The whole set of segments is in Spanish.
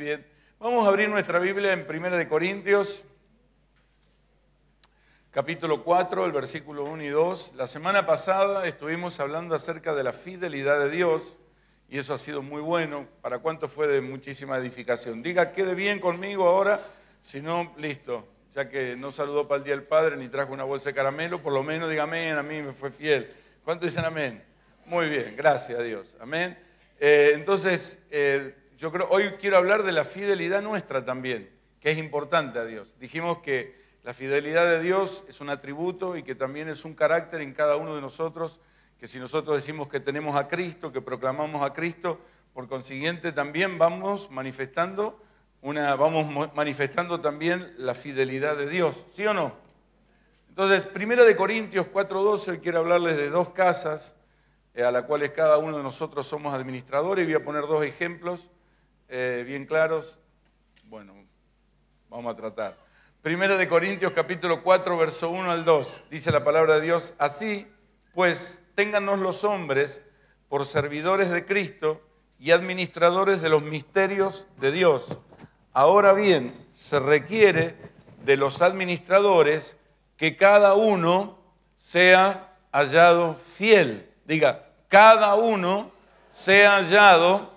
bien. Vamos a abrir nuestra Biblia en 1 Corintios, capítulo 4, el versículo 1 y 2. La semana pasada estuvimos hablando acerca de la fidelidad de Dios y eso ha sido muy bueno. ¿Para cuánto fue de muchísima edificación? Diga, quede bien conmigo ahora, si no, listo. Ya que no saludó para el Día el Padre ni trajo una bolsa de caramelo, por lo menos diga amén, a mí me fue fiel. ¿Cuánto dicen amén? Muy bien, gracias a Dios. Amén. Eh, entonces, eh, yo creo, hoy quiero hablar de la fidelidad nuestra también, que es importante a Dios. Dijimos que la fidelidad de Dios es un atributo y que también es un carácter en cada uno de nosotros, que si nosotros decimos que tenemos a Cristo, que proclamamos a Cristo, por consiguiente también vamos manifestando una, vamos manifestando también la fidelidad de Dios, ¿sí o no? Entonces, primero de Corintios 4:12 quiero hablarles de dos casas eh, a las cuales cada uno de nosotros somos administradores y voy a poner dos ejemplos eh, bien claros? Bueno, vamos a tratar. Primera de Corintios capítulo 4, verso 1 al 2, dice la palabra de Dios, así pues ténganos los hombres por servidores de Cristo y administradores de los misterios de Dios. Ahora bien, se requiere de los administradores que cada uno sea hallado fiel. Diga, cada uno sea hallado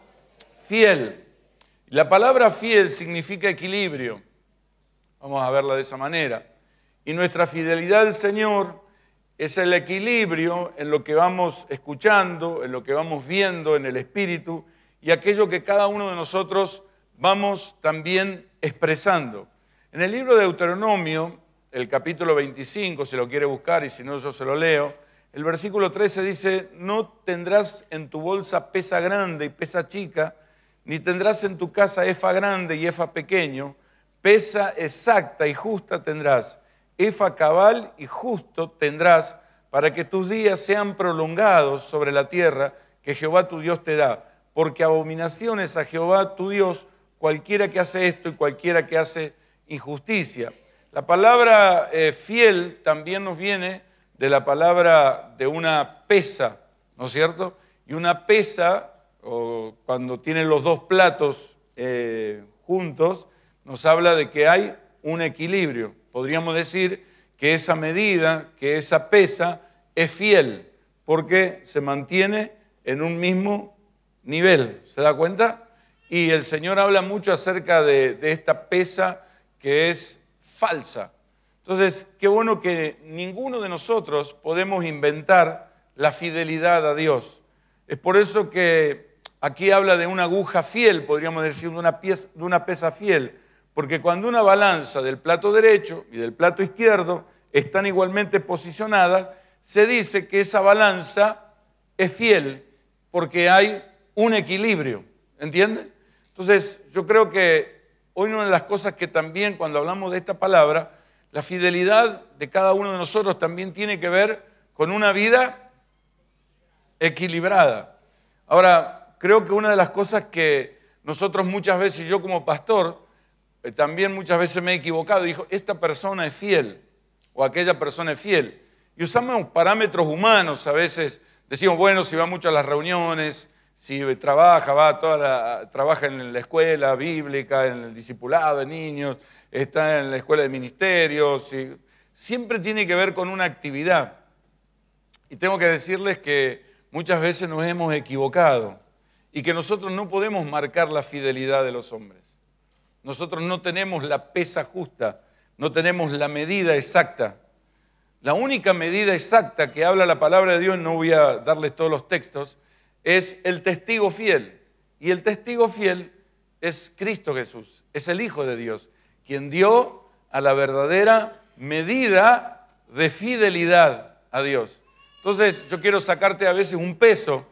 fiel. La palabra fiel significa equilibrio. Vamos a verla de esa manera. Y nuestra fidelidad al Señor es el equilibrio en lo que vamos escuchando, en lo que vamos viendo, en el Espíritu y aquello que cada uno de nosotros vamos también expresando. En el libro de Deuteronomio, el capítulo 25, si lo quiere buscar y si no yo se lo leo, el versículo 13 dice, no tendrás en tu bolsa pesa grande y pesa chica, ni tendrás en tu casa efa grande y efa pequeño, pesa exacta y justa tendrás, efa cabal y justo tendrás, para que tus días sean prolongados sobre la tierra que Jehová tu Dios te da, porque abominaciones a Jehová tu Dios, cualquiera que hace esto y cualquiera que hace injusticia. La palabra eh, fiel también nos viene de la palabra de una pesa, ¿no es cierto? Y una pesa cuando tiene los dos platos eh, juntos, nos habla de que hay un equilibrio. Podríamos decir que esa medida, que esa pesa, es fiel, porque se mantiene en un mismo nivel. ¿Se da cuenta? Y el Señor habla mucho acerca de esta pesa que es falsa. Entonces, qué bueno que ninguno de nosotros podemos inventar la fidelidad a Dios. Es por eso que Aquí habla de una aguja fiel, podríamos decir, de una, pieza, de una pesa fiel, porque cuando una balanza del plato derecho y del plato izquierdo están igualmente posicionadas, se dice que esa balanza es fiel, porque hay un equilibrio, ¿entiende? Entonces, yo creo que hoy una de las cosas que también cuando hablamos de esta palabra, la fidelidad de cada uno de nosotros también tiene que ver con una vida equilibrada. Ahora, creo que una de las cosas que nosotros muchas veces, yo como pastor, eh, también muchas veces me he equivocado, dijo, esta persona es fiel o aquella persona es fiel. Y usamos parámetros humanos, a veces decimos, bueno, si va mucho a las reuniones, si trabaja, va toda trabaja en la escuela bíblica, en el discipulado de niños, está en la escuela de ministerios, siempre tiene que ver con una actividad. Y tengo que decirles que muchas veces nos hemos equivocado y que nosotros no podemos marcar la fidelidad de los hombres. Nosotros no tenemos la pesa justa, no tenemos la medida exacta. La única medida exacta que habla la palabra de Dios, no voy a darles todos los textos, es el testigo fiel. Y el testigo fiel es Cristo Jesús, es el Hijo de Dios, quien dio a la verdadera medida de fidelidad a Dios. Entonces yo quiero sacarte a veces un peso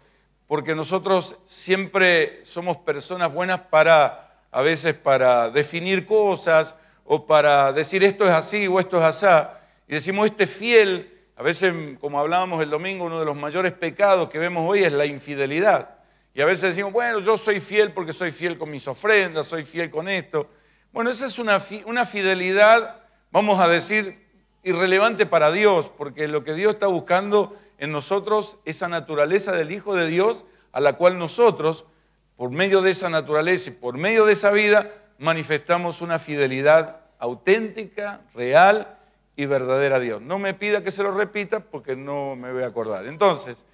porque nosotros siempre somos personas buenas para, a veces para definir cosas o para decir esto es así o esto es asá. Y decimos, este fiel, a veces, como hablábamos el domingo, uno de los mayores pecados que vemos hoy es la infidelidad. Y a veces decimos, bueno, yo soy fiel porque soy fiel con mis ofrendas, soy fiel con esto. Bueno, esa es una, una fidelidad, vamos a decir, irrelevante para Dios, porque lo que Dios está buscando en nosotros esa naturaleza del Hijo de Dios a la cual nosotros, por medio de esa naturaleza y por medio de esa vida, manifestamos una fidelidad auténtica, real y verdadera a Dios. No me pida que se lo repita porque no me voy a acordar. Entonces,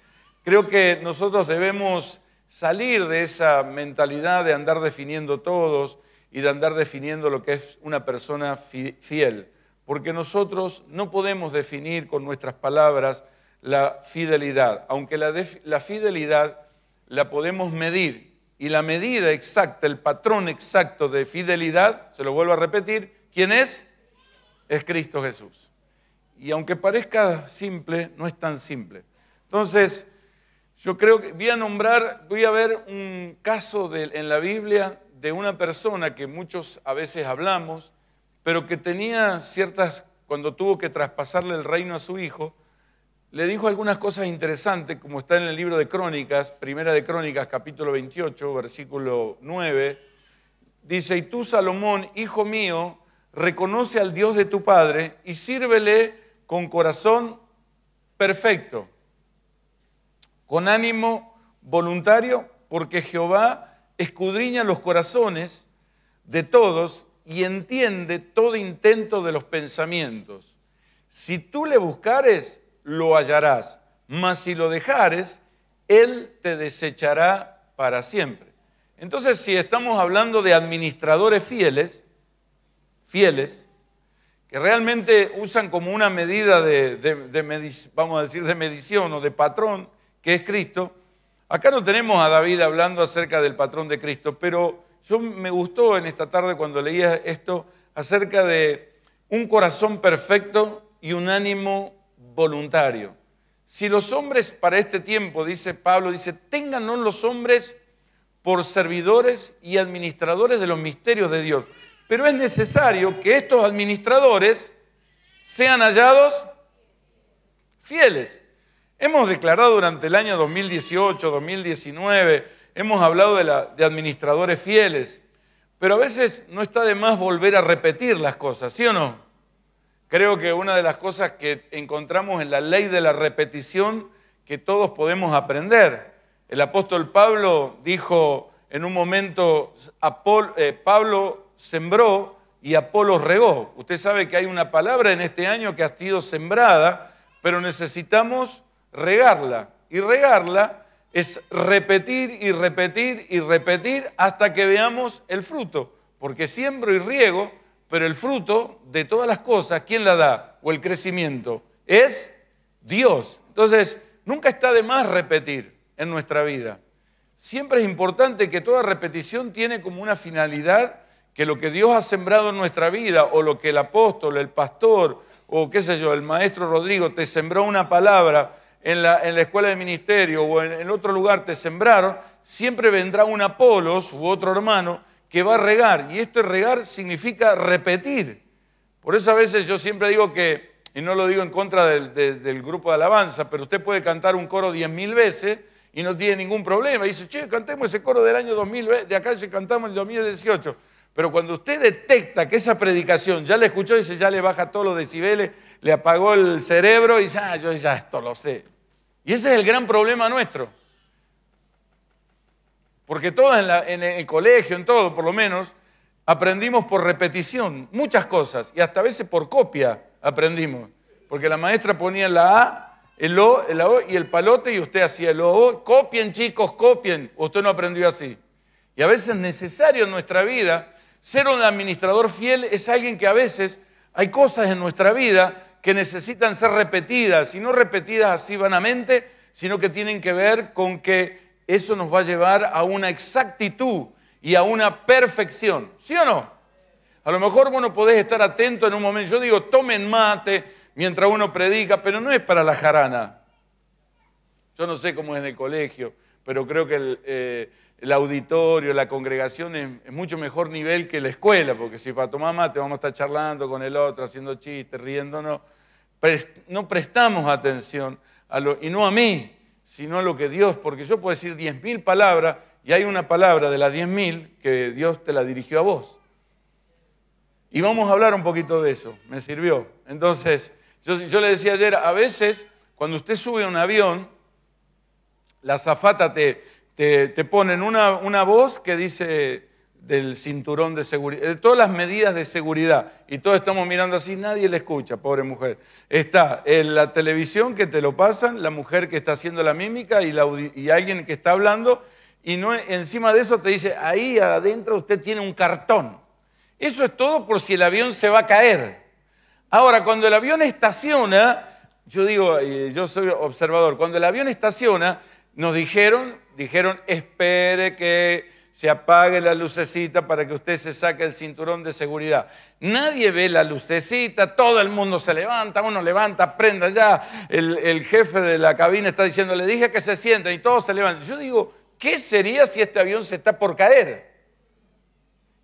creo que nosotros debemos salir de esa mentalidad de andar definiendo todos y de andar definiendo lo que es una persona fiel, porque nosotros no podemos definir con nuestras palabras la fidelidad, aunque la, fidelidad la podemos medir y la medida exacta, el patrón exacto de fidelidad, se lo vuelvo a repetir, ¿quién es? Es Cristo Jesús. Y aunque parezca simple, no es tan simple. Entonces, yo creo que voy a nombrar, voy a ver un caso en la Biblia de una persona que muchos a veces hablamos, pero que tenía ciertas, cuando tuvo que traspasarle el reino a su hijo, le dijo algunas cosas interesantes, como está en el libro de Crónicas, primera de Crónicas, capítulo 28, versículo 9. Dice, y tú, Salomón, hijo mío, reconoce al Dios de tu Padre y sírvele con corazón perfecto, con ánimo voluntario, porque Jehová escudriña los corazones de todos y entiende todo intento de los pensamientos. Si tú le buscares, lo hallarás, mas si lo dejares, Él te desechará para siempre. Entonces, si estamos hablando de administradores fieles, fieles, que realmente usan como una medida de, vamos a decir, de medición o de patrón, que es Cristo, acá no tenemos a David hablando acerca del patrón de Cristo, pero yo me gustó en esta tarde cuando leía esto acerca de un corazón perfecto y un ánimo voluntario. Si los hombres para este tiempo, dice Pablo, dice, tengan los hombres por servidores y administradores de los misterios de Dios. Pero es necesario que estos administradores sean hallados fieles. Hemos declarado durante el año 2018, 2019, hemos hablado de, de administradores fieles, pero a veces no está de más volver a repetir las cosas, ¿sí o no? Creo que una de las cosas que encontramos en la ley de la repetición que todos podemos aprender. El apóstol Pablo dijo en un momento, eh, Pablo sembró y Apolo regó. Usted sabe que hay una palabra en este año que ha sido sembrada, pero necesitamos regarla. Y regarla es repetir y repetir y repetir hasta que veamos el fruto, porque siembro y riego pero el fruto de todas las cosas, ¿quién la da? O el crecimiento, es Dios. Entonces, nunca está de más repetir en nuestra vida. Siempre es importante que toda repetición tiene como una finalidad que lo que Dios ha sembrado en nuestra vida, o lo que el apóstol, el pastor, o qué sé yo, el maestro Rodrigo te sembró una palabra en la, escuela de ministerio o en, otro lugar te sembraron, siempre vendrá un Apolos u otro hermano que va a regar. Y esto de regar significa repetir. Por eso a veces yo siempre digo que, y no lo digo en contra del, grupo de alabanza, pero usted puede cantar un coro 10.000 veces y no tiene ningún problema. Y dice, che, cantemos ese coro del año 2000, de acá se cantamos el 2018. Pero cuando usted detecta que esa predicación ya le escuchó, dice, ya le baja todos los decibeles, le apagó el cerebro y dice, ah, yo ya esto lo sé. Y ese es el gran problema nuestro. Porque todos en, el colegio, en todo por lo menos, aprendimos por repetición muchas cosas y hasta a veces por copia aprendimos. Porque la maestra ponía la A, el O, el O y el palote y usted hacía el O. Copien chicos, copien. Usted no aprendió así. Y a veces es necesario en nuestra vida ser un administrador fiel es alguien que a veces hay cosas en nuestra vida que necesitan ser repetidas, y no repetidas así vanamente, sino que tienen que ver con que eso nos va a llevar a una exactitud y a una perfección. ¿Sí o no? A lo mejor uno podés estar atento en un momento. Yo digo, tomen mate mientras uno predica, pero no es para la jarana. Yo no sé cómo es en el colegio, pero creo que el, eh, auditorio, la congregación es, mucho mejor nivel que la escuela, porque si para tomar mate vamos a estar charlando con el otro, haciendo chistes, riéndonos, no prestamos atención a lo, y no a mí, sino lo que Dios, porque yo puedo decir 10.000 palabras y hay una palabra de las 10.000 que Dios te la dirigió a vos. Y vamos a hablar un poquito de eso, me sirvió. Entonces, yo, le decía ayer, a veces cuando usted sube a un avión, la zafata te, te, pone en una, una voz que dice del cinturón de seguridad, de todas las medidas de seguridad, y todos estamos mirando así, nadie le escucha, pobre mujer. Está en la televisión que te lo pasan, la mujer que está haciendo la mímica y, alguien que está hablando, y no, encima de eso te dice, ahí adentro usted tiene un cartón. Eso es todo por si el avión se va a caer. Ahora, cuando el avión estaciona, yo digo, yo soy observador, cuando el avión estaciona, nos dijeron, dijeron, espere que se apague la lucecita para que usted se saque el cinturón de seguridad. Nadie ve la lucecita, todo el mundo se levanta, uno levanta, prenda ya, el, jefe de la cabina está diciendo, le dije que se sienten y todos se levantan. Yo digo, ¿qué sería si este avión se está por caer?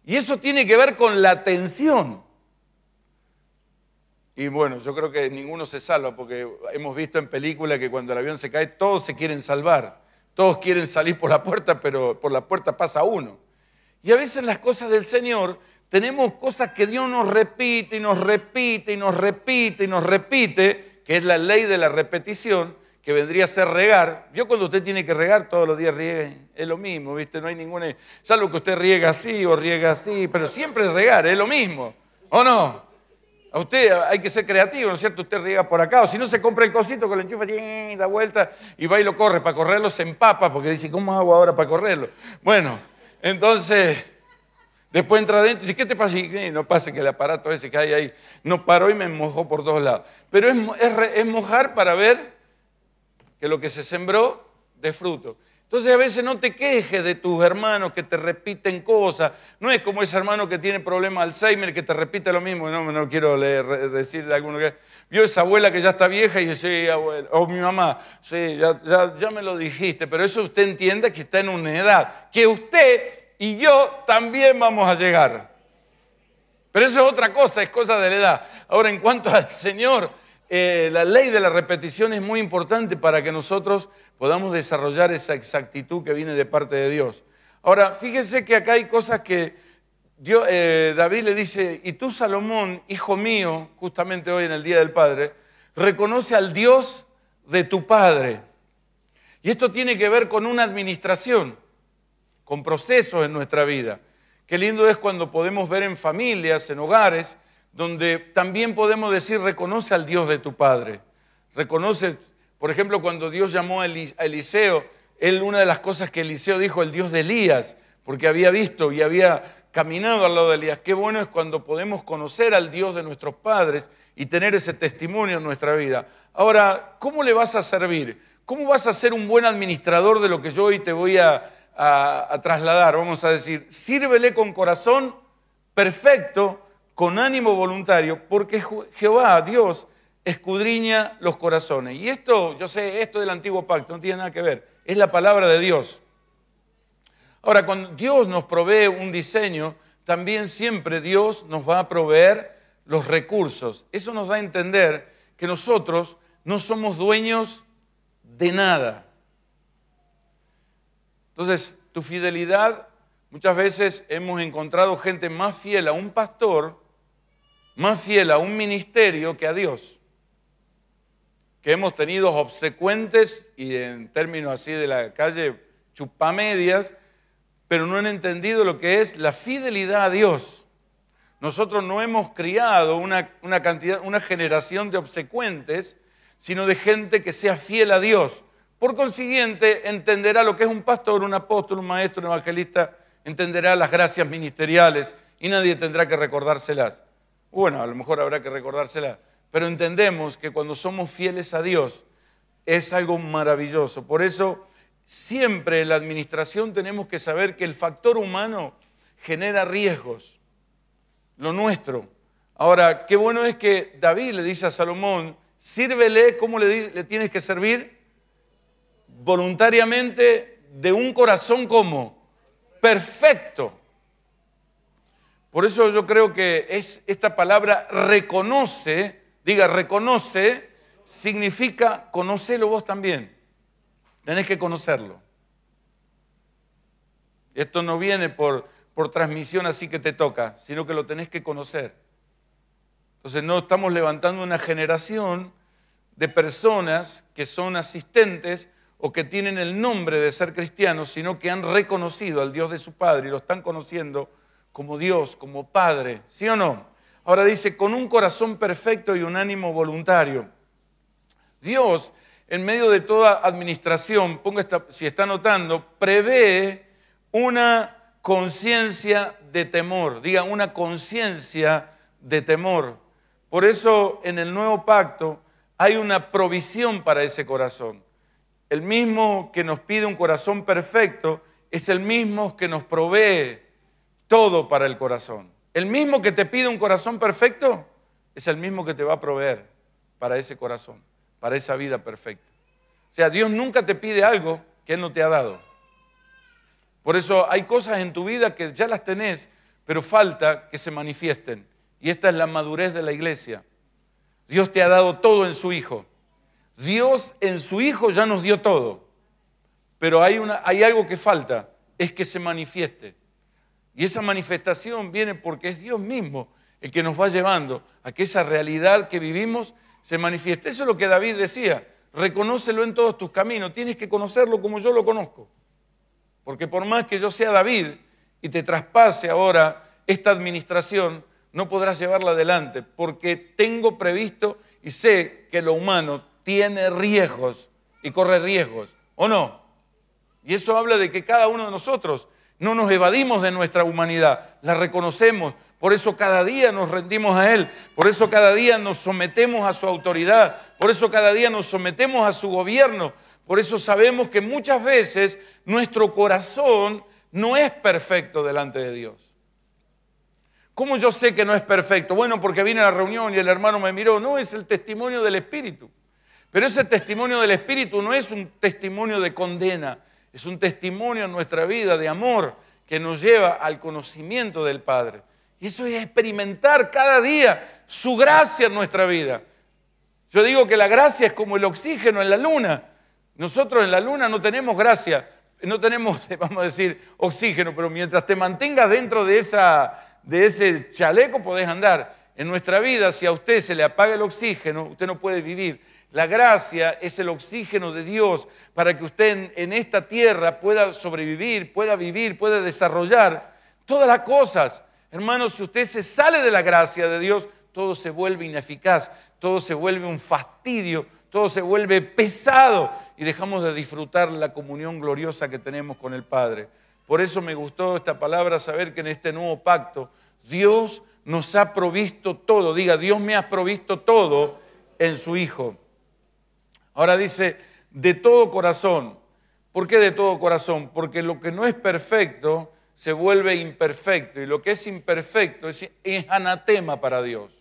Y eso tiene que ver con la tensión. Y bueno, yo creo que ninguno se salva porque hemos visto en película que cuando el avión se cae todos se quieren salvar. Todos quieren salir por la puerta, pero por la puerta pasa uno. Y a veces las cosas del Señor tenemos cosas que Dios nos repite y nos repite y nos repite y nos repite, que es la ley de la repetición, que vendría a ser regar. Yo cuando usted tiene que regar, todos los días riega, es lo mismo, ¿viste? No hay ninguna, salvo que usted riega así o riega así, pero siempre regar, es lo mismo, ¿o no? A usted hay que ser creativo, ¿no es cierto? Usted riega por acá, o si no se compra el cosito con el enchufe, da vuelta y va y lo corre. Para correrlo se empapa porque dice, ¿cómo hago ahora para correrlo? Bueno, entonces, después entra adentro y dice, ¿qué te pasa? Y eh, no pasa que el aparato ese que hay ahí no paró y me mojó por todos lados. Pero es, es mojar para ver que lo que se sembró de fruto. Entonces a veces no te quejes de tus hermanos que te repiten cosas. No es como ese hermano que tiene problema de Alzheimer que te repite lo mismo. No, no quiero leer, eh, decir de alguno que... Vio esa abuela que ya está vieja y dice, sí, abuela, o mi mamá, sí, ya, me lo dijiste, pero eso usted entienda que está en una edad, que usted y yo también vamos a llegar. Pero eso es otra cosa, es cosa de la edad. Ahora, en cuanto al Señor, eh, la ley de la repetición es muy importante para que nosotros podamos desarrollar esa exactitud que viene de parte de Dios. Ahora, fíjense que acá hay cosas que eh, David le dice, y tú Salomón, hijo mío, justamente hoy en el Día del Padre, reconoce al Dios de tu Padre. Y esto tiene que ver con una administración, con procesos en nuestra vida. Qué lindo es cuando podemos ver en familias, en hogares, donde también podemos decir, reconoce al Dios de tu Padre. Reconoce por ejemplo, cuando Dios llamó a Eliseo, él una de las cosas que Eliseo dijo, el Dios de Elías, porque había visto y había caminado al lado de Elías. Qué bueno es cuando podemos conocer al Dios de nuestros padres y tener ese testimonio en nuestra vida. Ahora, ¿cómo le vas a servir? ¿Cómo vas a ser un buen administrador de lo que yo hoy te voy a, a trasladar? Vamos a decir, sírvele con corazón perfecto, con ánimo voluntario, porque Jehová, Dios, escudriña los corazones. Y esto, yo sé, esto del antiguo pacto no tiene nada que ver, es la palabra de Dios. Ahora, cuando Dios nos provee un diseño, también siempre Dios nos va a proveer los recursos. Eso nos da a entender que nosotros no somos dueños de nada. Entonces, tu fidelidad, muchas veces hemos encontrado gente más fiel a un pastor, más fiel a un ministerio que a Dios que hemos tenido obsecuentes y en términos así de la calle chupamedias, pero no han entendido lo que es la fidelidad a Dios. Nosotros no hemos criado una, generación de obsecuentes, sino de gente que sea fiel a Dios. Por consiguiente, entenderá lo que es un pastor, un apóstol, un maestro, un evangelista, entenderá las gracias ministeriales y nadie tendrá que recordárselas. Bueno, a lo mejor habrá que recordárselas, pero entendemos que cuando somos fieles a Dios es algo maravilloso. Por eso siempre en la administración tenemos que saber que el factor humano genera riesgos, lo nuestro. Ahora, qué bueno es que David le dice a Salomón, sírvele, ¿cómo le, tienes que servir? Voluntariamente, de un corazón como perfecto. Por eso yo creo que esta palabra reconoce Diga, reconoce significa conocelo vos también. Tenés que conocerlo. Esto no viene por, por transmisión así que te toca, sino que lo tenés que conocer. Entonces no estamos levantando una generación de personas que son asistentes o que tienen el nombre de ser cristianos, sino que han reconocido al Dios de su Padre y lo están conociendo como Dios, como Padre, ¿sí o no? Ahora dice, con un corazón perfecto y un ánimo voluntario. Dios, en medio de toda administración, ponga si está notando, prevé una conciencia de temor, diga una conciencia de temor. Por eso en el nuevo pacto hay una provisión para ese corazón. El mismo que nos pide un corazón perfecto es el mismo que nos provee todo para el corazón. El mismo que te pide un corazón perfecto es el mismo que te va a proveer para ese corazón, para esa vida perfecta. O sea, Dios nunca te pide algo que Él no te ha dado. Por eso hay cosas en tu vida que ya las tenés, pero falta que se manifiesten. Y esta es la madurez de la iglesia. Dios te ha dado todo en su Hijo. Dios en su Hijo ya nos dio todo. Pero hay, una, hay algo que falta, es que se manifieste. Y esa manifestación viene porque es Dios mismo el que nos va llevando a que esa realidad que vivimos se manifieste. Eso es lo que David decía, reconócelo en todos tus caminos, tienes que conocerlo como yo lo conozco. Porque por más que yo sea David y te traspase ahora esta administración, no podrás llevarla adelante, porque tengo previsto y sé que lo humano tiene riesgos y corre riesgos, ¿o no? Y eso habla de que cada uno de nosotros no nos evadimos de nuestra humanidad, la reconocemos. Por eso cada día nos rendimos a Él, por eso cada día nos sometemos a su autoridad, por eso cada día nos sometemos a su gobierno, por eso sabemos que muchas veces nuestro corazón no es perfecto delante de Dios. ¿Cómo yo sé que no es perfecto? Bueno, porque vine a la reunión y el hermano me miró. No, es el testimonio del Espíritu. Pero ese testimonio del Espíritu no es un testimonio de condena, es un testimonio en nuestra vida de amor que nos lleva al conocimiento del Padre. Y eso es experimentar cada día su gracia en nuestra vida. Yo digo que la gracia es como el oxígeno en la luna. Nosotros en la luna no tenemos gracia, no tenemos, vamos a decir, oxígeno, pero mientras te mantengas dentro de, esa, de ese chaleco podés andar. En nuestra vida, si a usted se le apaga el oxígeno, usted no puede vivir. La gracia es el oxígeno de Dios para que usted en esta tierra pueda sobrevivir, pueda vivir, pueda desarrollar todas las cosas. Hermanos, si usted se sale de la gracia de Dios, todo se vuelve ineficaz, todo se vuelve un fastidio, todo se vuelve pesado y dejamos de disfrutar la comunión gloriosa que tenemos con el Padre. Por eso me gustó esta palabra, saber que en este nuevo pacto Dios nos ha provisto todo. Diga, Dios me ha provisto todo en su Hijo. Ahora dice, de todo corazón. ¿Por qué de todo corazón? Porque lo que no es perfecto se vuelve imperfecto y lo que es imperfecto es, anatema para Dios.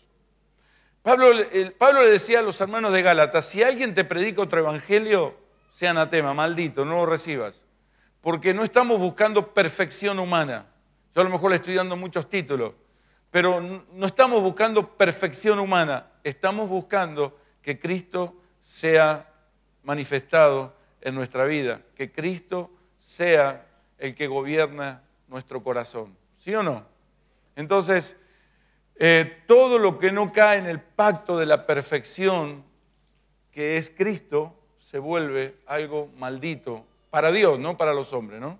Pablo, Pablo le decía a los hermanos de Gálatas, si alguien te predica otro evangelio, sea anatema, maldito, no lo recibas. Porque no estamos buscando perfección humana. Yo a lo mejor le estoy dando muchos títulos, pero no estamos buscando perfección humana, estamos buscando que Cristo sea manifestado en nuestra vida, que Cristo sea el que gobierna nuestro corazón. ¿Sí o no? Entonces, eh, todo lo que no cae en el pacto de la perfección, que es Cristo, se vuelve algo maldito para Dios, no para los hombres, ¿no?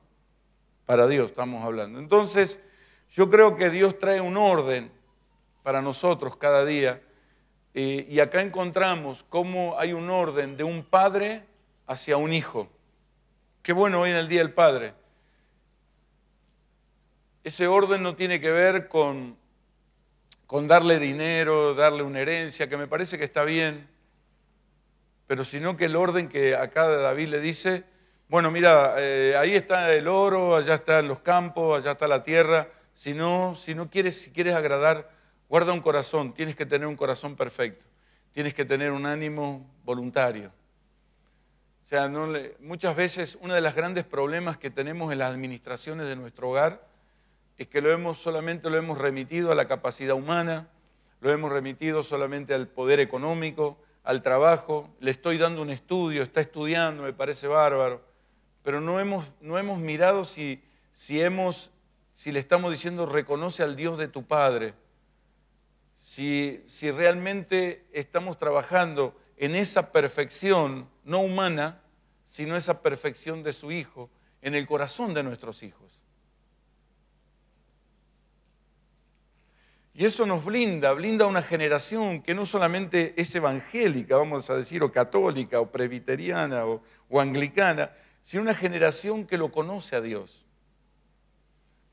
Para Dios estamos hablando. Entonces, yo creo que Dios trae un orden para nosotros cada día eh, y acá encontramos cómo hay un orden de un padre hacia un hijo. Qué bueno hoy en el Día del Padre. Ese orden no tiene que ver con, con darle dinero, darle una herencia, que me parece que está bien, pero sino que el orden que acá David le dice, bueno, mira, eh, ahí está el oro, allá están los campos, allá está la tierra, si no, si no quieres, si quieres agradar Guarda un corazón, tienes que tener un corazón perfecto, tienes que tener un ánimo voluntario. O sea, muchas veces uno de los grandes problemas que tenemos en las administraciones de nuestro hogar es que lo hemos, solamente lo hemos remitido a la capacidad humana, lo hemos remitido solamente al poder económico, al trabajo, le estoy dando un estudio, está estudiando, me parece bárbaro, pero no hemos, no hemos mirado si, si, hemos, si le estamos diciendo reconoce al Dios de tu Padre, si, realmente estamos trabajando en esa perfección, no humana, sino esa perfección de su Hijo, en el corazón de nuestros hijos. Y eso nos blinda, blinda a una generación que no solamente es evangélica, vamos a decir, o católica, o presbiteriana, o, anglicana, sino una generación que lo conoce a Dios.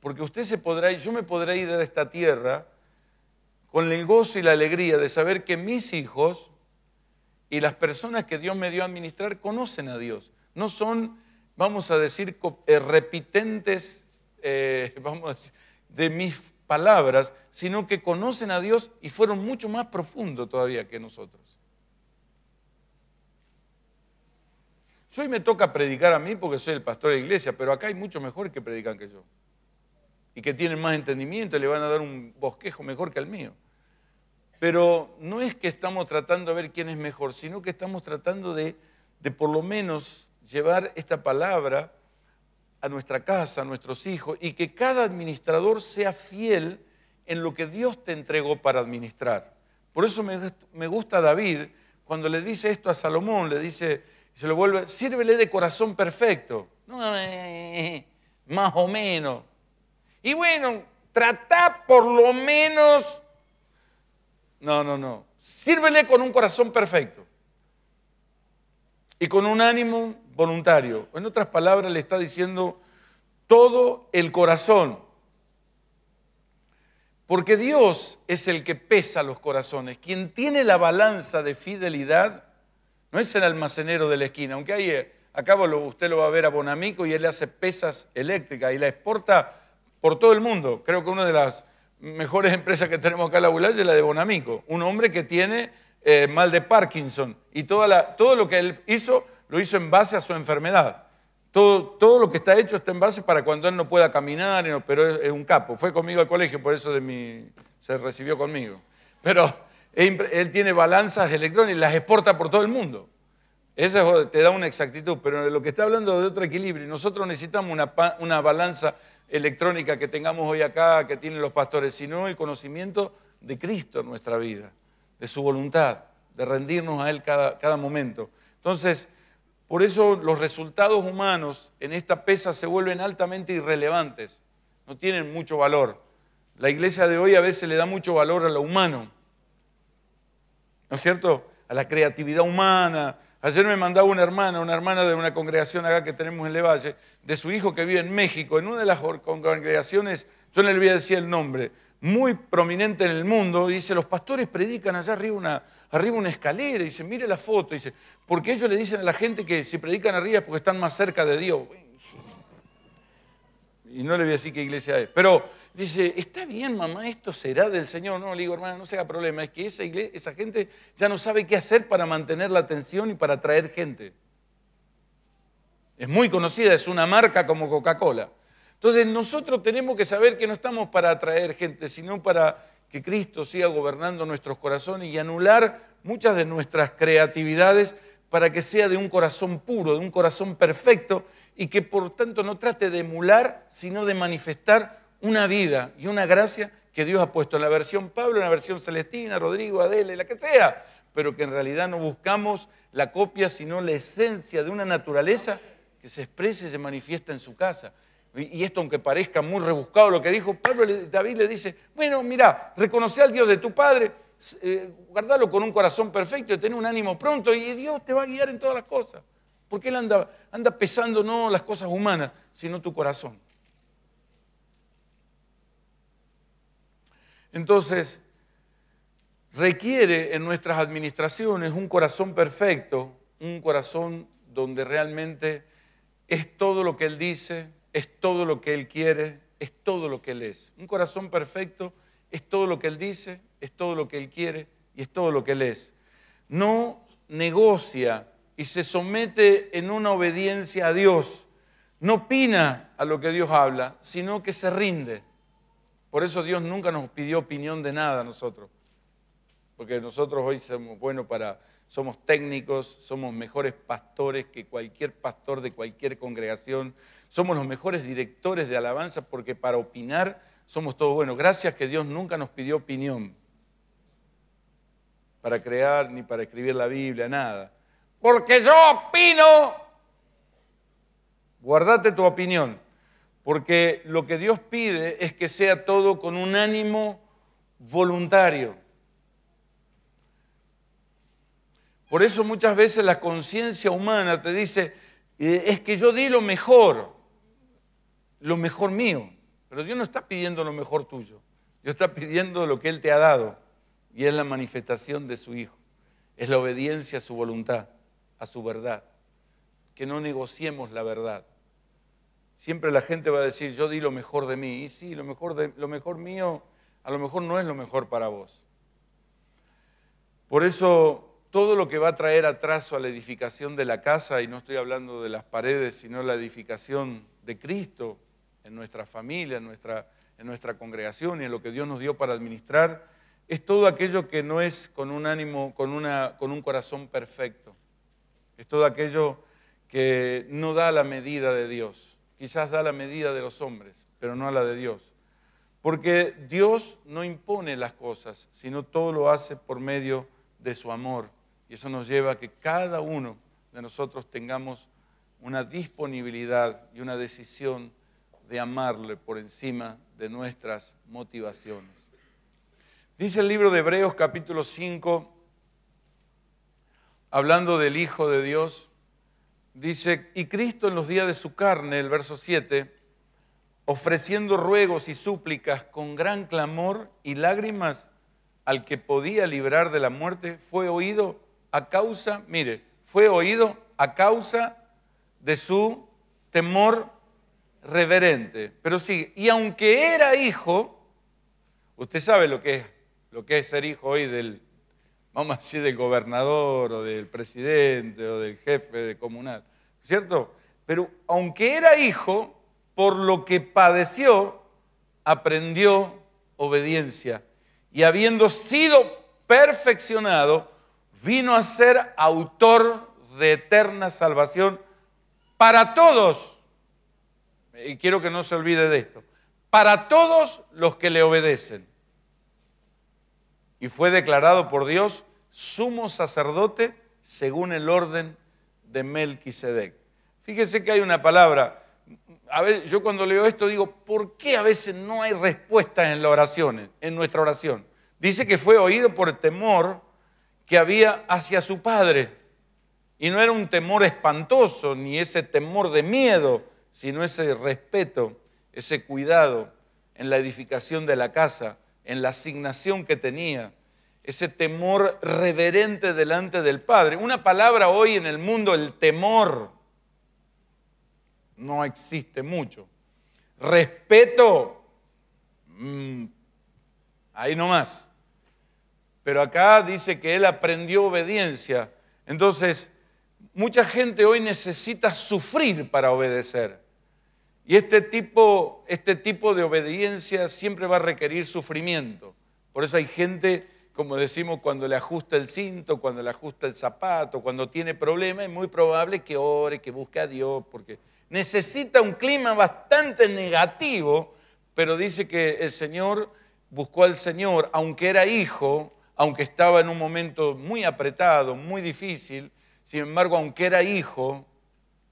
Porque usted se podrá, yo me podré ir de esta tierra con el gozo y la alegría de saber que mis hijos y las personas que Dios me dio a administrar conocen a Dios. No son, vamos a decir, eh, repitentes, eh, de mis palabras, sino que conocen a Dios y fueron mucho más profundos todavía que nosotros. Yo hoy me toca predicar a mí porque soy el pastor de la iglesia, pero acá hay mucho mejor que predican que yo y que tienen más entendimiento, le van a dar un bosquejo mejor que el mío. Pero no es que estamos tratando de ver quién es mejor, sino que estamos tratando de, por lo menos llevar esta palabra a nuestra casa, a nuestros hijos, y que cada administrador sea fiel en lo que Dios te entregó para administrar. Por eso me, gusta David cuando le dice esto a Salomón, le dice, se lo vuelve, sírvele de corazón perfecto. Eh, más o menos. Y bueno, trata por lo menos... No, no, no. Sírvele con un corazón perfecto y con un ánimo voluntario. En otras palabras, le está diciendo todo el corazón. Porque Dios es el que pesa los corazones. Quien tiene la balanza de fidelidad no es el almacenero de la esquina, aunque ahí, eh, acá usted lo va a ver a Bonamico y él le hace pesas eléctricas y la exporta por todo el mundo. Creo que una de las mejores empresas que tenemos acá en la ULA es la de Bonamico, un hombre que tiene eh, mal de Parkinson y toda todo lo que él hizo lo hizo en base a su enfermedad. Todo, todo lo que está hecho está en base para cuando él no pueda caminar, pero es, un capo. Fue conmigo al colegio, por eso de se recibió conmigo. Pero él tiene balanzas electrónicas, las exporta por todo el mundo. Eso te da una exactitud, pero lo que está hablando de otro equilibrio, nosotros necesitamos una, una balanza electrónica que tengamos hoy acá, que tienen los pastores, sino el conocimiento de Cristo en nuestra vida, de su voluntad, de rendirnos a Él cada, momento. Entonces, por eso los resultados humanos en esta pesa se vuelven altamente irrelevantes, no tienen mucho valor. La iglesia de hoy a veces le da mucho valor a lo humano, ¿no es cierto? A la creatividad humana, Ayer me mandaba una hermana, una hermana de una congregación acá que tenemos en Levalle, de su hijo que vive en México, en una de las congregaciones, yo no le voy a decir el nombre, muy prominente en el mundo, dice, los pastores predican allá arriba una, arriba una escalera, dice, mire la foto, dice, porque ellos le dicen a la gente que si predican arriba es porque están más cerca de Dios. Y no le voy a decir qué iglesia es, pero dice, está bien mamá, esto será del Señor. No, le digo, hermana, no se problema, es que esa, esa gente ya no sabe qué hacer para mantener la atención y para atraer gente. Es muy conocida, es una marca como Coca-Cola. Entonces nosotros tenemos que saber que no estamos para atraer gente, sino para que Cristo siga gobernando nuestros corazones y anular muchas de nuestras creatividades para que sea de un corazón puro, de un corazón perfecto y que por tanto no trate de emular, sino de manifestar una vida y una gracia que Dios ha puesto en la versión Pablo, en la versión Celestina, Rodrigo, Adele, la que sea, pero que en realidad no buscamos la copia, sino la esencia de una naturaleza que se exprese y se manifiesta en su casa. Y esto, aunque parezca muy rebuscado lo que dijo Pablo, David le dice, bueno, mira, reconoce al Dios de tu Padre, eh, guardalo con un corazón perfecto y ten un ánimo pronto y Dios te va a guiar en todas las cosas. Porque Él anda, anda pesando no las cosas humanas, sino tu corazón. Entonces, requiere en nuestras administraciones un corazón perfecto, un corazón donde realmente es todo lo que Él dice, es todo lo que Él quiere, es todo lo que Él es. Un corazón perfecto es todo lo que Él dice, es todo lo que Él quiere y es todo lo que Él es. No negocia y se somete en una obediencia a Dios. No opina a lo que Dios habla, sino que se rinde. Por eso Dios nunca nos pidió opinión de nada a nosotros. Porque nosotros hoy somos buenos para, somos técnicos, somos mejores pastores que cualquier pastor de cualquier congregación, somos los mejores directores de alabanza porque para opinar somos todos buenos. Gracias que Dios nunca nos pidió opinión para crear ni para escribir la Biblia, nada. Porque yo opino. Guardate tu opinión. Porque lo que Dios pide es que sea todo con un ánimo voluntario. Por eso muchas veces la conciencia humana te dice, eh, es que yo di lo mejor, lo mejor mío. Pero Dios no está pidiendo lo mejor tuyo. Dios está pidiendo lo que Él te ha dado. Y es la manifestación de su Hijo. Es la obediencia a su voluntad, a su verdad. Que no negociemos la verdad siempre la gente va a decir, yo di lo mejor de mí. Y sí, lo mejor, de, lo mejor mío a lo mejor no es lo mejor para vos. Por eso todo lo que va a traer atraso a la edificación de la casa, y no estoy hablando de las paredes, sino la edificación de Cristo en nuestra familia, en nuestra, en nuestra congregación y en lo que Dios nos dio para administrar, es todo aquello que no es con un ánimo, con, una, con un corazón perfecto. Es todo aquello que no da la medida de Dios quizás da la medida de los hombres, pero no a la de Dios. Porque Dios no impone las cosas, sino todo lo hace por medio de su amor. Y eso nos lleva a que cada uno de nosotros tengamos una disponibilidad y una decisión de amarle por encima de nuestras motivaciones. Dice el libro de Hebreos capítulo 5, hablando del Hijo de Dios, Dice, y Cristo en los días de su carne, el verso 7, ofreciendo ruegos y súplicas con gran clamor y lágrimas al que podía librar de la muerte, fue oído a causa, mire, fue oído a causa de su temor reverente. Pero sigue, y aunque era hijo, usted sabe lo que es, lo que es ser hijo hoy del vamos a decir, del gobernador o del presidente o del jefe de comunal, ¿cierto? Pero aunque era hijo, por lo que padeció, aprendió obediencia. Y habiendo sido perfeccionado, vino a ser autor de eterna salvación para todos. Y quiero que no se olvide de esto. Para todos los que le obedecen y fue declarado por Dios sumo sacerdote según el orden de Melquisedec. Fíjese que hay una palabra. A ver, yo cuando leo esto digo, ¿por qué a veces no hay respuesta en la oración, en nuestra oración? Dice que fue oído por el temor que había hacia su padre. Y no era un temor espantoso, ni ese temor de miedo, sino ese respeto, ese cuidado en la edificación de la casa en la asignación que tenía, ese temor reverente delante del Padre. Una palabra hoy en el mundo, el temor, no existe mucho. Respeto, ahí mm, ahí nomás. Pero acá dice que él aprendió obediencia. Entonces, mucha gente hoy necesita sufrir para obedecer. Y este tipo, este tipo de obediencia siempre va a requerir sufrimiento. Por eso hay gente, como decimos, cuando le ajusta el cinto, cuando le ajusta el zapato, cuando tiene problemas, es muy probable que ore, que busque a Dios, porque necesita un clima bastante negativo, pero dice que el Señor buscó al Señor, aunque era hijo, aunque estaba en un momento muy apretado, muy difícil, sin embargo, aunque era hijo,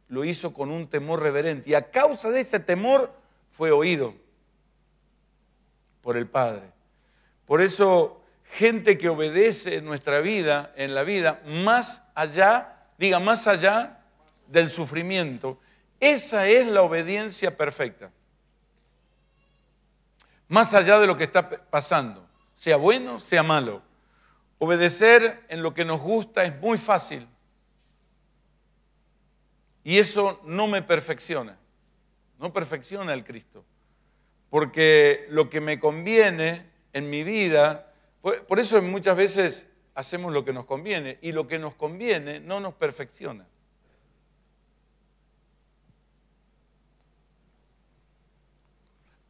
lo hizo con un temor reverente. Y a causa de ese temor fue oído por el Padre. Por eso, gente que obedece en nuestra vida, en la vida, más allá, diga, más allá del sufrimiento, esa es la obediencia perfecta. Más allá de lo que está pasando, sea bueno, sea malo. Obedecer en lo que nos gusta es muy fácil. Y eso no me perfecciona, no perfecciona el Cristo. Porque lo que me conviene en mi vida, por, eso muchas veces hacemos lo que nos conviene y lo que nos conviene no nos perfecciona.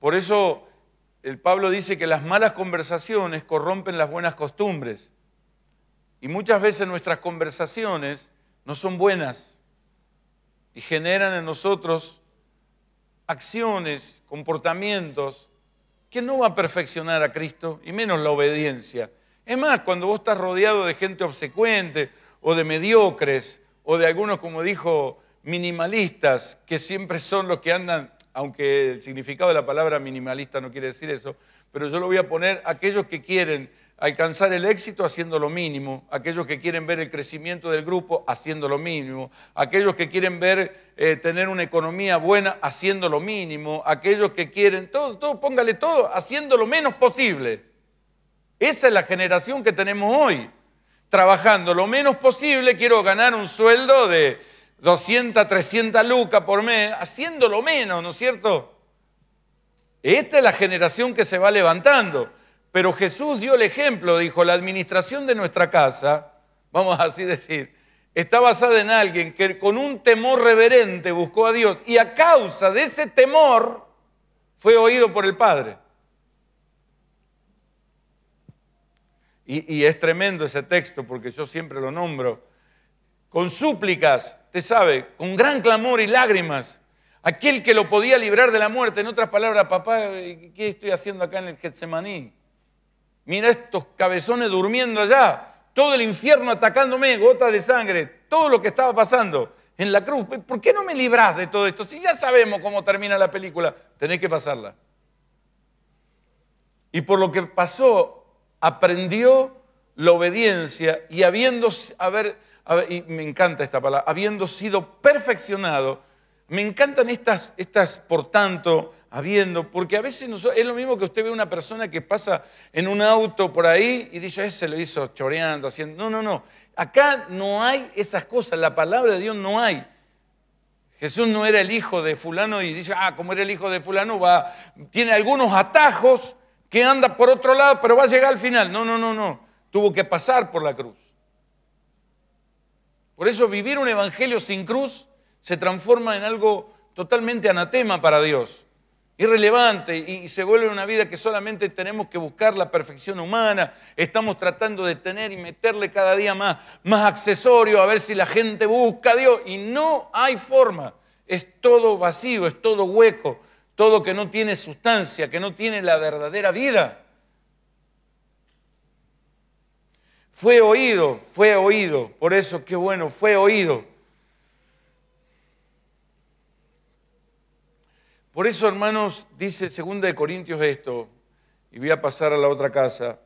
Por eso el Pablo dice que las malas conversaciones corrompen las buenas costumbres. Y muchas veces nuestras conversaciones no son buenas y generan en nosotros acciones, comportamientos que no va a perfeccionar a Cristo y menos la obediencia. Es más, cuando vos estás rodeado de gente obsecuente o de mediocres o de algunos, como dijo, minimalistas, que siempre son los que andan, aunque el significado de la palabra minimalista no quiere decir eso, pero yo lo voy a poner aquellos que quieren alcanzar el éxito haciendo lo mínimo, aquellos que quieren ver el crecimiento del grupo haciendo lo mínimo, aquellos que quieren ver eh, tener una economía buena haciendo lo mínimo, aquellos que quieren, todo, todo, póngale todo, haciendo lo menos posible. Esa es la generación que tenemos hoy. Trabajando lo menos posible, quiero ganar un sueldo de 200, 300 lucas por mes, haciendo lo menos, ¿no es cierto? Esta es la generación que se va levantando. Pero Jesús dio el ejemplo, dijo, la administración de nuestra casa, vamos a así decir, está basada en alguien que con un temor reverente buscó a Dios y a causa de ese temor fue oído por el Padre. Y, es tremendo ese texto porque yo siempre lo nombro. Con súplicas, te sabe, con gran clamor y lágrimas, aquel que lo podía librar de la muerte, en otras palabras, papá, ¿qué estoy haciendo acá en el Getsemaní? Mira estos cabezones durmiendo allá, todo el infierno atacándome, gotas de sangre, todo lo que estaba pasando en la cruz. ¿Por qué no me librás de todo esto? Si ya sabemos cómo termina la película, tenés que pasarla. Y por lo que pasó, aprendió la obediencia y habiendo, a ver, y me encanta esta palabra, habiendo sido perfeccionado, me encantan estas, estas por tanto, habiendo, porque a veces es lo mismo que usted ve una persona que pasa en un auto por ahí y dice, ese lo hizo choreando, haciendo. No, no, no. Acá no hay esas cosas, la palabra de Dios no hay. Jesús no era el hijo de fulano y dice, ah, como era el hijo de fulano, va, tiene algunos atajos que anda por otro lado, pero va a llegar al final. No, no, no, no. Tuvo que pasar por la cruz. Por eso vivir un evangelio sin cruz se transforma en algo totalmente anatema para Dios irrelevante y se vuelve una vida que solamente tenemos que buscar la perfección humana. Estamos tratando de tener y meterle cada día más, más accesorios a ver si la gente busca a Dios. Y no hay forma. Es todo vacío, es todo hueco, todo que no tiene sustancia, que no tiene la verdadera vida. Fue oído, fue oído. Por eso qué bueno, fue oído Por eso, hermanos, dice 2 Corintios esto, y voy a pasar a la otra casa.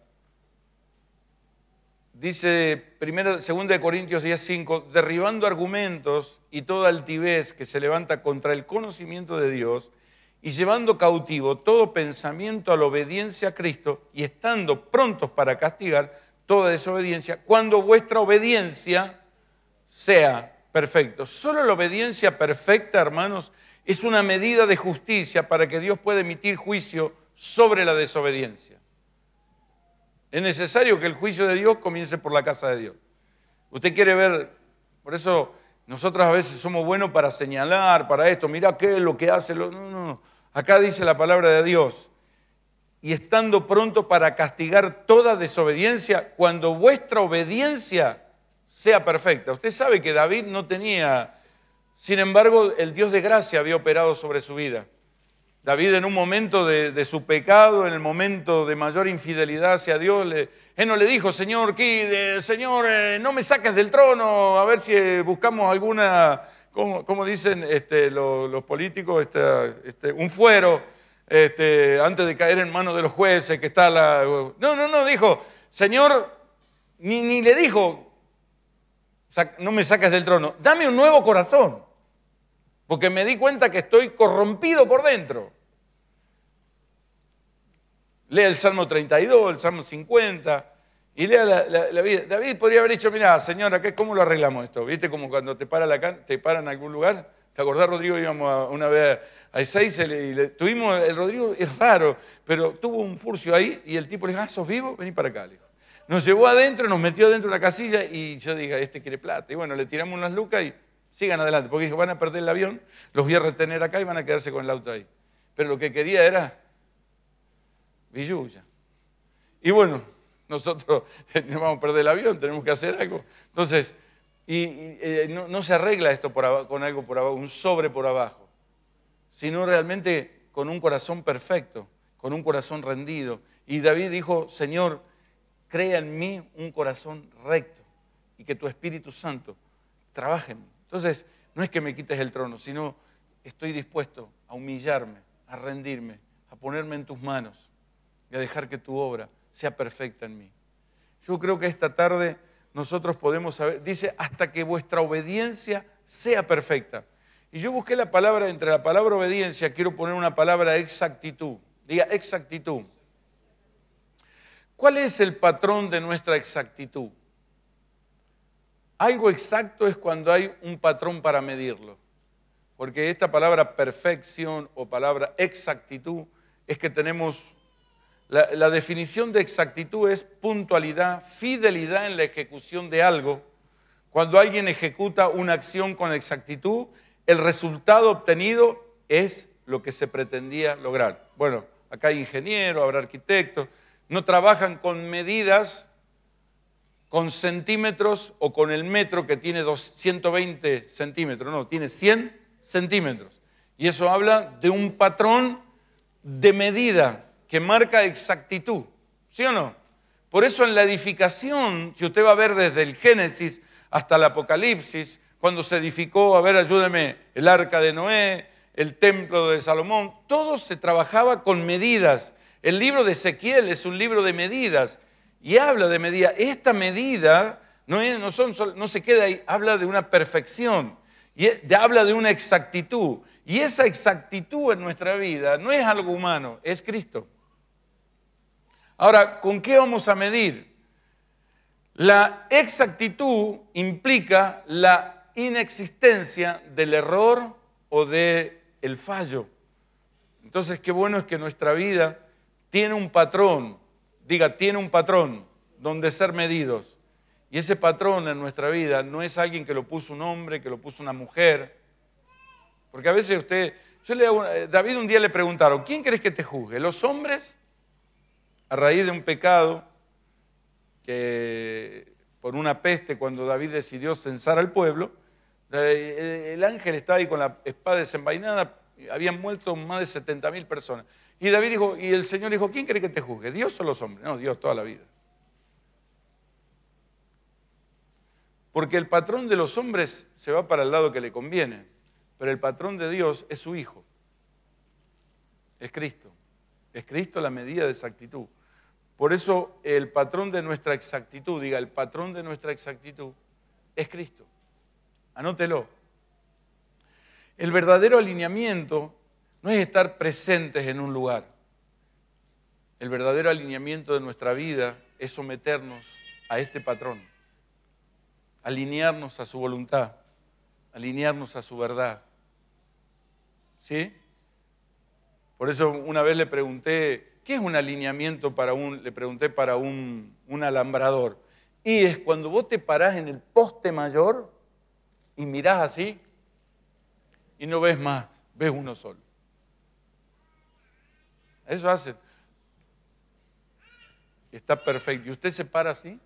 Dice 2 Corintios 5, derribando argumentos y toda altivez que se levanta contra el conocimiento de Dios, y llevando cautivo todo pensamiento a la obediencia a Cristo, y estando prontos para castigar toda desobediencia, cuando vuestra obediencia sea perfecta. Solo la obediencia perfecta, hermanos, es una medida de justicia para que Dios pueda emitir juicio sobre la desobediencia. Es necesario que el juicio de Dios comience por la casa de Dios. Usted quiere ver, por eso nosotros a veces somos buenos para señalar, para esto, mira qué es lo que hace. No, no, no. Acá dice la palabra de Dios. Y estando pronto para castigar toda desobediencia cuando vuestra obediencia sea perfecta. Usted sabe que David no tenía sin embargo, el Dios de gracia había operado sobre su vida. David en un momento de, su pecado, en el momento de mayor infidelidad hacia Dios, le, él no le dijo, Señor, Señor, eh, no me saques del trono, a ver si eh, buscamos alguna, como, dicen este, los, políticos, este, un fuero, este, antes de caer en manos de los jueces, que está la... No, no, no, dijo, Señor, ni, ni le dijo, no me saques del trono, dame un nuevo corazón porque me di cuenta que estoy corrompido por dentro. Lea el Salmo 32, el Salmo 50, y lea la, vida. David podría haber dicho, mira, señora, ¿cómo lo arreglamos esto? ¿Viste como cuando te, para la, te paran en algún lugar? ¿Te acordás, Rodrigo? Íbamos una vez a seis, y tuvimos, el Rodrigo es raro, pero tuvo un furcio ahí y el tipo le dijo, ah, ¿sos vivo? Vení para acá, Nos llevó adentro, nos metió adentro de la casilla y yo dije, este quiere plata. Y bueno, le tiramos unas lucas y sigan adelante, porque dijo, van a perder el avión, los voy a retener acá y van a quedarse con el auto ahí. Pero lo que quería era Villuya. Y bueno, nosotros vamos a perder el avión, tenemos que hacer algo. Entonces, y, eh, no, se arregla esto con algo por abajo, un sobre por abajo, sino realmente con un corazón perfecto, con un corazón rendido. Y David dijo, Señor, crea en mí un corazón recto y que tu Espíritu Santo trabaje en mí. Entonces, no es que me quites el trono, sino estoy dispuesto a humillarme, a rendirme, a ponerme en tus manos y a dejar que tu obra sea perfecta en mí. Yo creo que esta tarde nosotros podemos saber, dice, hasta que vuestra obediencia sea perfecta. Y yo busqué la palabra, entre la palabra obediencia quiero poner una palabra exactitud. Diga, exactitud. ¿Cuál es el patrón de nuestra exactitud? Algo exacto es cuando hay un patrón para medirlo. Porque esta palabra perfección o palabra exactitud es que tenemos... La, definición de exactitud es puntualidad, fidelidad en la ejecución de algo. Cuando alguien ejecuta una acción con exactitud, el resultado obtenido es lo que se pretendía lograr. Bueno, acá hay ingenieros, habrá arquitectos, no trabajan con medidas con centímetros o con el metro que tiene 120 centímetros, no, tiene 100 centímetros. Y eso habla de un patrón de medida que marca exactitud, ¿sí o no? Por eso en la edificación, si usted va a ver desde el Génesis hasta el Apocalipsis, cuando se edificó, a ver, ayúdeme, el arca de Noé, el templo de Salomón, todo se trabajaba con medidas. El libro de Ezequiel es un libro de medidas. Y habla de medida. Esta medida no, se queda ahí, habla de una perfección, y habla de una exactitud. Y esa exactitud en nuestra vida no es algo humano, es Cristo. Ahora, ¿con qué vamos a medir? La exactitud implica la inexistencia del error o del el fallo. Entonces, qué bueno es que nuestra vida tiene un patrón, diga, tiene un patrón donde ser medidos. Y ese patrón en nuestra vida no es alguien que lo puso un hombre, que lo puso una mujer. Porque a veces usted, le eh, David un día le preguntaron, ¿quién crees que te juzgue? ¿Los hombres? A raíz de un pecado que por una peste cuando David decidió censar al pueblo, eh, eh, el ángel estaba ahí con la espada desenvainada, habían muerto más de 70.000 personas. Y David dijo, y el Señor dijo, ¿quién cree que te juzgue? ¿Dios o los hombres? No, Dios toda la vida. Porque el patrón de los hombres se va para el lado que le conviene, pero el patrón de Dios es su Hijo. Es Cristo. Es Cristo la medida de exactitud. Por eso el patrón de nuestra exactitud, diga, el patrón de nuestra exactitud es Cristo. Anótelo. El verdadero alineamiento no es estar presentes en un lugar. El verdadero alineamiento de nuestra vida es someternos a este patrón, alinearnos a su voluntad, alinearnos a su verdad. ¿Sí? Por eso una vez le pregunté, ¿qué es un alineamiento para un, le pregunté para un, un alambrador? Y es cuando vos te parás en el poste mayor y mirás así y no ves más, ves uno solo. Eso hace, Está perfecto. Y usted se para así.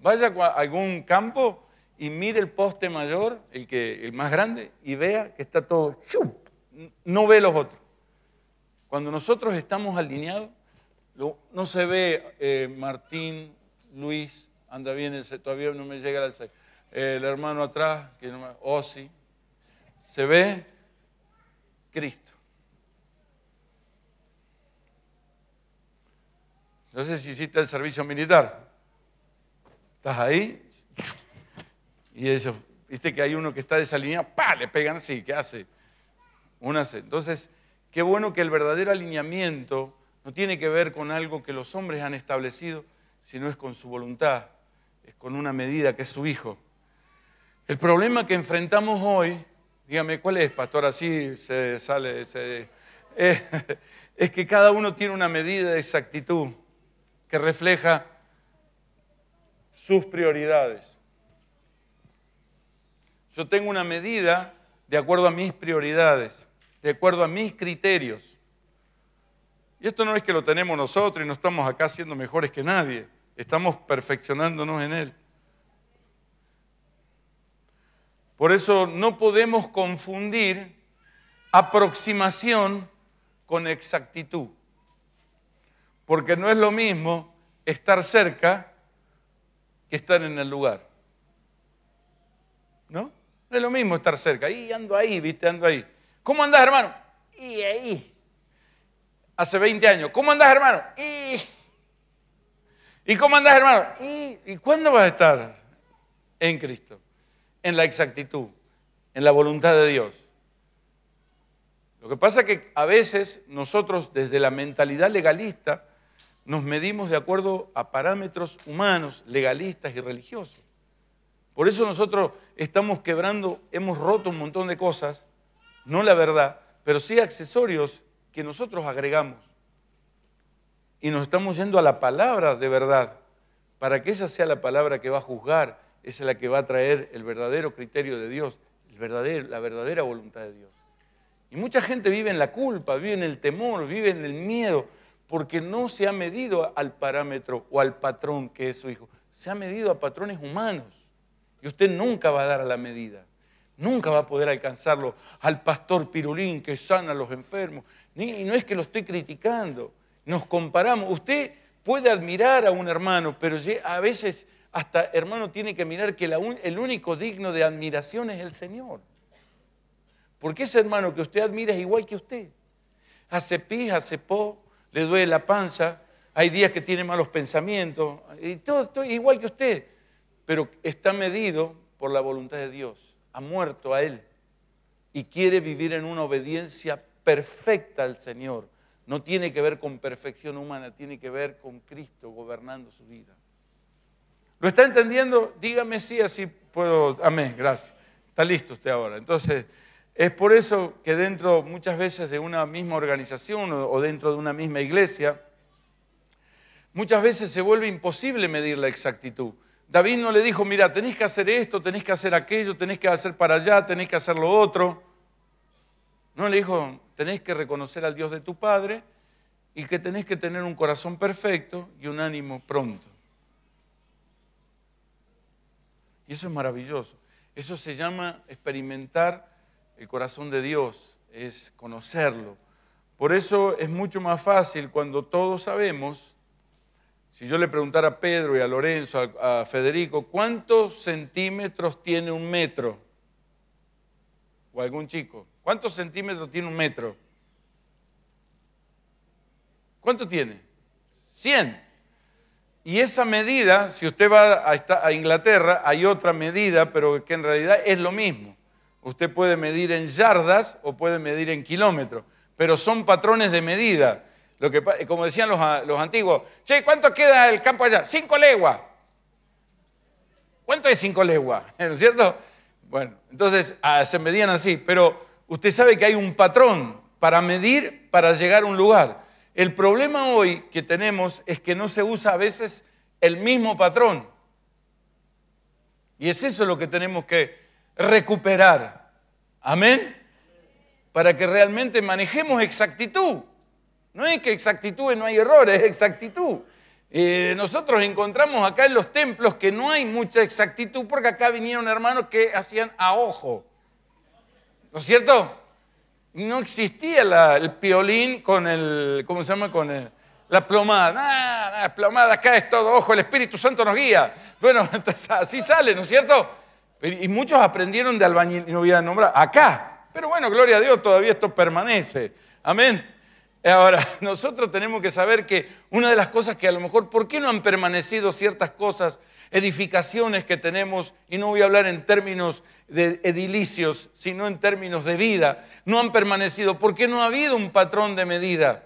Vaya a algún campo y mire el poste mayor, el, que, el más grande, y vea que está todo. No ve los otros. Cuando nosotros estamos alineados, no se ve eh, Martín, Luis, anda bien, todavía no me llega el, el hermano atrás, que no Se ve Cristo. No sé si hiciste el servicio militar. Estás ahí y eso viste que hay uno que está desalineado, ¡pa! Le pegan así, ¿qué hace? Uno Entonces, qué bueno que el verdadero alineamiento no tiene que ver con algo que los hombres han establecido, sino es con su voluntad, es con una medida que es su hijo. El problema que enfrentamos hoy, dígame cuál es, pastor, así se sale, es que cada uno tiene una medida de exactitud que refleja sus prioridades. Yo tengo una medida de acuerdo a mis prioridades, de acuerdo a mis criterios. Y esto no es que lo tenemos nosotros y no estamos acá siendo mejores que nadie, estamos perfeccionándonos en Él. Por eso no podemos confundir aproximación con exactitud. Porque no es lo mismo estar cerca que estar en el lugar. ¿No? No es lo mismo estar cerca. Y ando ahí, viste, ando ahí. ¿Cómo andás, hermano? Y ahí. Hace 20 años. ¿Cómo andás, hermano? Y. ¿Y cómo andás, hermano? ¿Y, ¿Y cuándo vas a estar en Cristo? En la exactitud, en la voluntad de Dios. Lo que pasa es que a veces nosotros desde la mentalidad legalista nos medimos de acuerdo a parámetros humanos, legalistas y religiosos. Por eso nosotros estamos quebrando, hemos roto un montón de cosas, no la verdad, pero sí accesorios que nosotros agregamos. Y nos estamos yendo a la palabra de verdad, para que esa sea la palabra que va a juzgar, esa es la que va a traer el verdadero criterio de Dios, la verdadera voluntad de Dios. Y mucha gente vive en la culpa, vive en el temor, vive en el miedo, porque no se ha medido al parámetro o al patrón que es su hijo, se ha medido a patrones humanos. Y usted nunca va a dar a la medida, nunca va a poder alcanzarlo al pastor pirulín que sana a los enfermos. Y no es que lo estoy criticando, nos comparamos. Usted puede admirar a un hermano, pero a veces hasta hermano tiene que mirar que el único digno de admiración es el Señor. Porque ese hermano que usted admira es igual que usted. Hace pi, hace le duele la panza, hay días que tiene malos pensamientos, y todo estoy igual que usted, pero está medido por la voluntad de Dios, ha muerto a Él y quiere vivir en una obediencia perfecta al Señor. No tiene que ver con perfección humana, tiene que ver con Cristo gobernando su vida. ¿Lo está entendiendo? Dígame si sí, así puedo. Amén, gracias. Está listo usted ahora. Entonces... Es por eso que dentro muchas veces de una misma organización o dentro de una misma iglesia, muchas veces se vuelve imposible medir la exactitud. David no le dijo, mira, tenés que hacer esto, tenés que hacer aquello, tenés que hacer para allá, tenés que hacer lo otro. No le dijo, tenés que reconocer al Dios de tu Padre y que tenés que tener un corazón perfecto y un ánimo pronto. Y eso es maravilloso. Eso se llama experimentar el corazón de Dios es conocerlo. Por eso es mucho más fácil cuando todos sabemos, si yo le preguntara a Pedro y a Lorenzo, a, Federico, ¿cuántos centímetros tiene un metro? O algún chico, ¿cuántos centímetros tiene un metro? ¿Cuánto tiene? 100. Y esa medida, si usted va a, Inglaterra, hay otra medida, pero que en realidad es lo mismo. Usted puede medir en yardas o puede medir en kilómetros, pero son patrones de medida. Lo que, como decían los, antiguos, ¿cuánto queda el campo allá? Cinco leguas. ¿Cuánto es cinco leguas? ¿No es cierto? Bueno, entonces ah, se medían así, pero usted sabe que hay un patrón para medir, para llegar a un lugar. El problema hoy que tenemos es que no se usa a veces el mismo patrón. Y es eso lo que tenemos que recuperar. Amén. Para que realmente manejemos exactitud. No es que exactitud no hay errores, es exactitud. Eh, nosotros encontramos acá en los templos que no hay mucha exactitud porque acá vinieron hermanos que hacían a ojo. ¿No es cierto? No existía el piolín con el, ¿cómo se llama? Con la plomada. la plomada acá es todo ojo, el Espíritu Santo nos guía. Bueno, entonces así sale, ¿no es cierto? Y muchos aprendieron de albañil, no voy a nombrar, acá. Pero bueno, gloria a Dios, todavía esto permanece. Amén. Ahora, nosotros tenemos que saber que una de las cosas que a lo mejor, ¿por qué no han permanecido ciertas cosas, edificaciones que tenemos? Y no voy a hablar en términos de edilicios, sino en términos de vida. No han permanecido. ¿Por qué no ha habido un patrón de medida?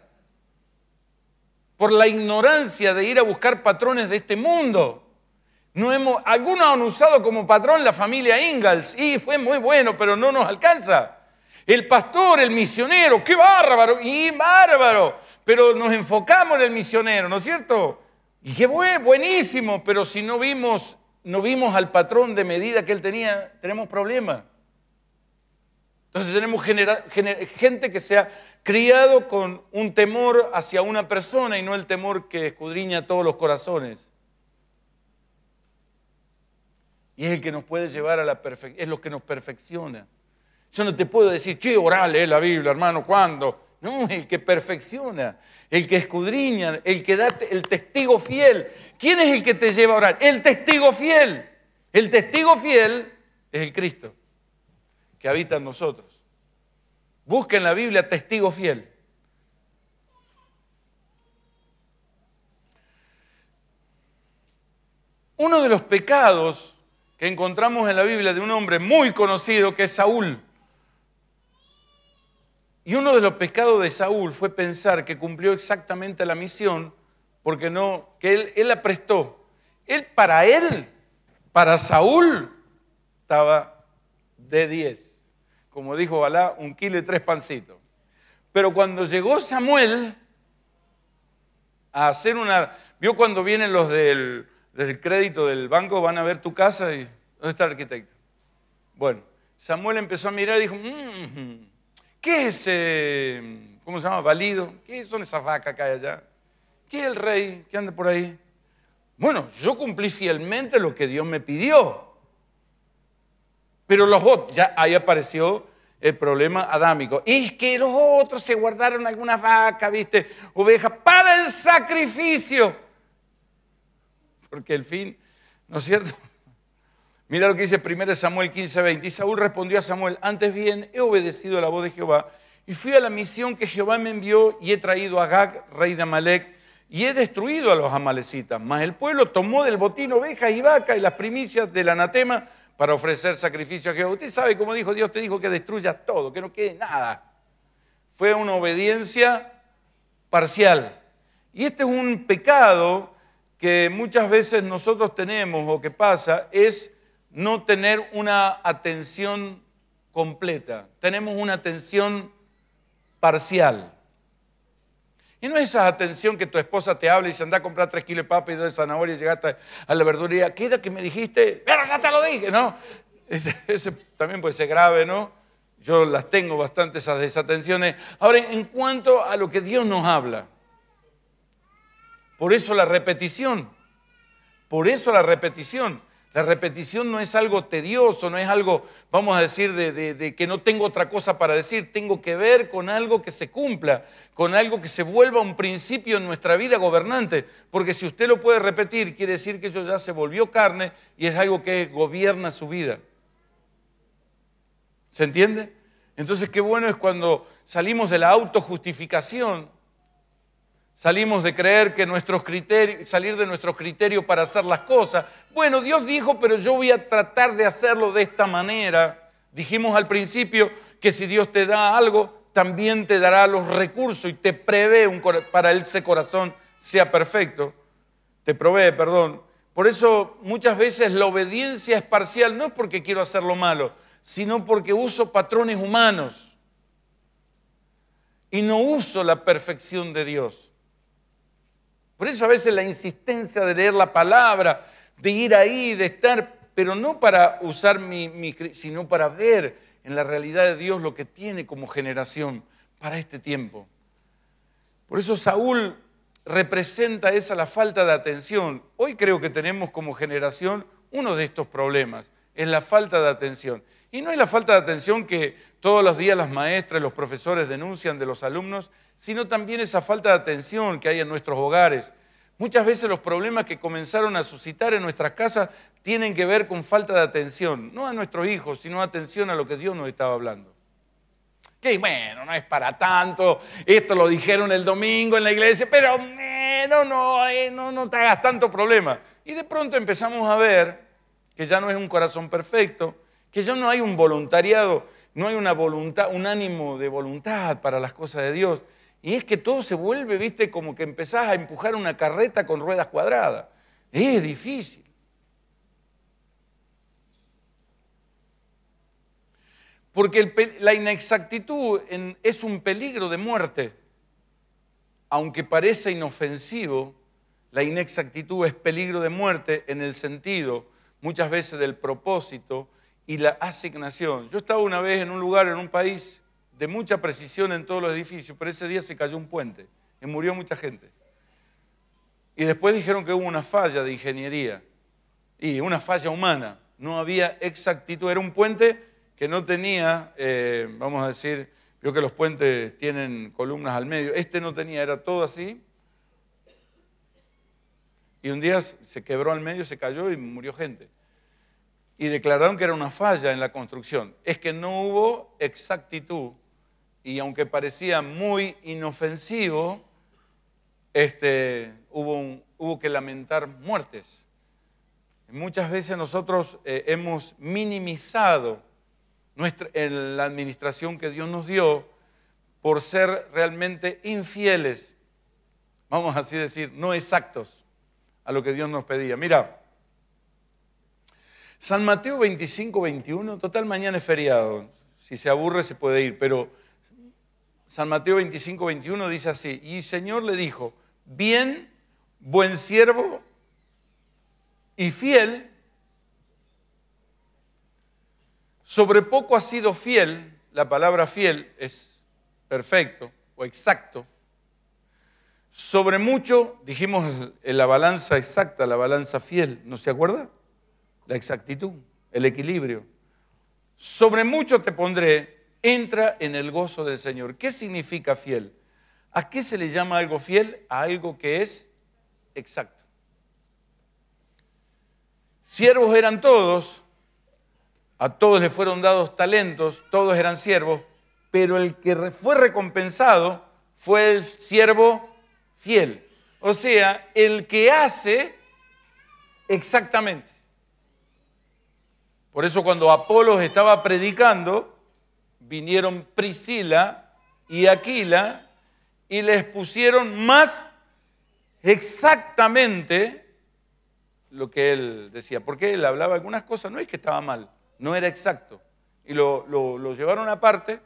Por la ignorancia de ir a buscar patrones de este mundo. No hemos, algunos han usado como patrón la familia Ingalls y fue muy bueno, pero no nos alcanza. El pastor, el misionero, qué bárbaro, y bárbaro, pero nos enfocamos en el misionero, ¿no es cierto? Y qué buenísimo, pero si no vimos, no vimos al patrón de medida que él tenía, tenemos problemas. Entonces tenemos gente que se ha criado con un temor hacia una persona y no el temor que escudriña todos los corazones. Y es el que nos puede llevar a la perfección, es lo que nos perfecciona. Yo no te puedo decir, che, orale la Biblia, hermano, ¿cuándo? No, el que perfecciona, el que escudriña, el que da el testigo fiel. ¿Quién es el que te lleva a orar? El testigo fiel. El testigo fiel es el Cristo que habita en nosotros. Busca en la Biblia testigo fiel. Uno de los pecados que encontramos en la Biblia de un hombre muy conocido que es Saúl. Y uno de los pecados de Saúl fue pensar que cumplió exactamente la misión porque no, que él, la prestó. Él para él, para Saúl, estaba de 10. Como dijo Balá, un kilo y tres pancitos. Pero cuando llegó Samuel a hacer una... Vio cuando vienen los del del crédito del banco van a ver tu casa y ¿dónde está el arquitecto? Bueno, Samuel empezó a mirar y dijo, mm, ¿qué es ese, eh, cómo se llama, valido? ¿Qué son esas vacas que hay allá? ¿Qué es el rey que anda por ahí? Bueno, yo cumplí fielmente lo que Dios me pidió. Pero los otros, ya ahí apareció el problema adámico. Y es que los otros se guardaron alguna vaca, viste, ovejas, para el sacrificio porque el fin, ¿no es cierto? Mira lo que dice 1 Samuel 15, 20. Y Saúl respondió a Samuel, antes bien he obedecido a la voz de Jehová y fui a la misión que Jehová me envió y he traído a Gag, rey de Amalec y he destruido a los amalecitas. Mas el pueblo tomó del botín ovejas y vacas y las primicias del anatema para ofrecer sacrificio a Jehová. Usted sabe cómo dijo Dios, te dijo que destruyas todo, que no quede nada. Fue una obediencia parcial. Y este es un pecado que muchas veces nosotros tenemos o que pasa es no tener una atención completa, tenemos una atención parcial. Y no es esa atención que tu esposa te habla y se anda a comprar tres kilos de papa y dos de zanahoria y llegaste a la verduría. ¿Qué era que me dijiste? Pero ya te lo dije, ¿no? Ese, ese también puede ser grave, ¿no? Yo las tengo bastante esas desatenciones. Ahora, en cuanto a lo que Dios nos habla, por eso la repetición. Por eso la repetición. La repetición no es algo tedioso, no es algo, vamos a decir, de, que no tengo otra cosa para decir. Tengo que ver con algo que se cumpla, con algo que se vuelva un principio en nuestra vida gobernante. Porque si usted lo puede repetir, quiere decir que eso ya se volvió carne y es algo que gobierna su vida. ¿Se entiende? Entonces, qué bueno es cuando salimos de la autojustificación Salimos de creer que nuestros criterios, salir de nuestros criterios para hacer las cosas. Bueno, Dios dijo, pero yo voy a tratar de hacerlo de esta manera. Dijimos al principio que si Dios te da algo, también te dará los recursos y te prevé un para ese corazón sea perfecto. Te provee, perdón. Por eso muchas veces la obediencia es parcial, no es porque quiero hacer lo malo, sino porque uso patrones humanos y no uso la perfección de Dios. Por eso a veces la insistencia de leer la palabra, de ir ahí, de estar, pero no para usar mi, sino para ver en la realidad de Dios lo que tiene como generación para este tiempo. Por eso Saúl representa esa la falta de atención. Hoy creo que tenemos como generación uno de estos problemas, es la falta de atención. Y no es la falta de atención que todos los días las maestras y los profesores denuncian de los alumnos, sino también esa falta de atención que hay en nuestros hogares. Muchas veces los problemas que comenzaron a suscitar en nuestras casas tienen que ver con falta de atención, no a nuestros hijos, sino atención a lo que Dios nos estaba hablando. Que bueno, no es para tanto, esto lo dijeron el domingo en la iglesia, pero no, no, eh, no, no te hagas tanto problema. Y de pronto empezamos a ver que ya no es un corazón perfecto, que ya no hay un voluntariado, no hay una voluntad, un ánimo de voluntad para las cosas de Dios. Y es que todo se vuelve, viste, como que empezás a empujar una carreta con ruedas cuadradas. Es difícil. Porque la inexactitud es un peligro de muerte. Aunque parece inofensivo, la inexactitud es peligro de muerte en el sentido muchas veces del propósito, y la asignación. Yo estaba una vez en un lugar, en un país de mucha precisión en todos los edificios, pero ese día se cayó un puente y murió mucha gente. Y después dijeron que hubo una falla de ingeniería y una falla humana. No había exactitud. Era un puente que no tenía, eh, vamos a decir, yo que los puentes tienen columnas al medio. Este no tenía, era todo así. Y un día se quebró al medio, se cayó y murió gente y declararon que era una falla en la construcción. Es que no hubo exactitud y aunque parecía muy inofensivo, este, hubo, que lamentar muertes. Muchas veces nosotros eh, hemos minimizado nuestra, la administración que Dios nos dio por ser realmente infieles, vamos así decir, no exactos a lo que Dios nos pedía. Mira, San Mateo 25, 21, total mañana es feriado, si se aburre se puede ir, pero San Mateo 25, 21 dice así, y el Señor le dijo, bien, buen siervo y fiel, sobre poco ha sido fiel, la palabra fiel es perfecto o exacto, sobre mucho, dijimos en la balanza exacta, la balanza fiel, ¿no se acuerda? la exactitud, el equilibrio. Sobre mucho te pondré, entra en el gozo del Señor. ¿Qué significa fiel? ¿A qué se le llama algo fiel? A algo que es exacto. Siervos eran todos, a todos les fueron dados talentos, todos eran siervos, pero el que fue recompensado fue el siervo fiel. O sea, el que hace exactamente. Por eso cuando Apolos estaba predicando, vinieron Priscila y Aquila y les pusieron más exactamente lo que él decía, porque él hablaba algunas cosas, no es que estaba mal, no era exacto. Y lo, llevaron aparte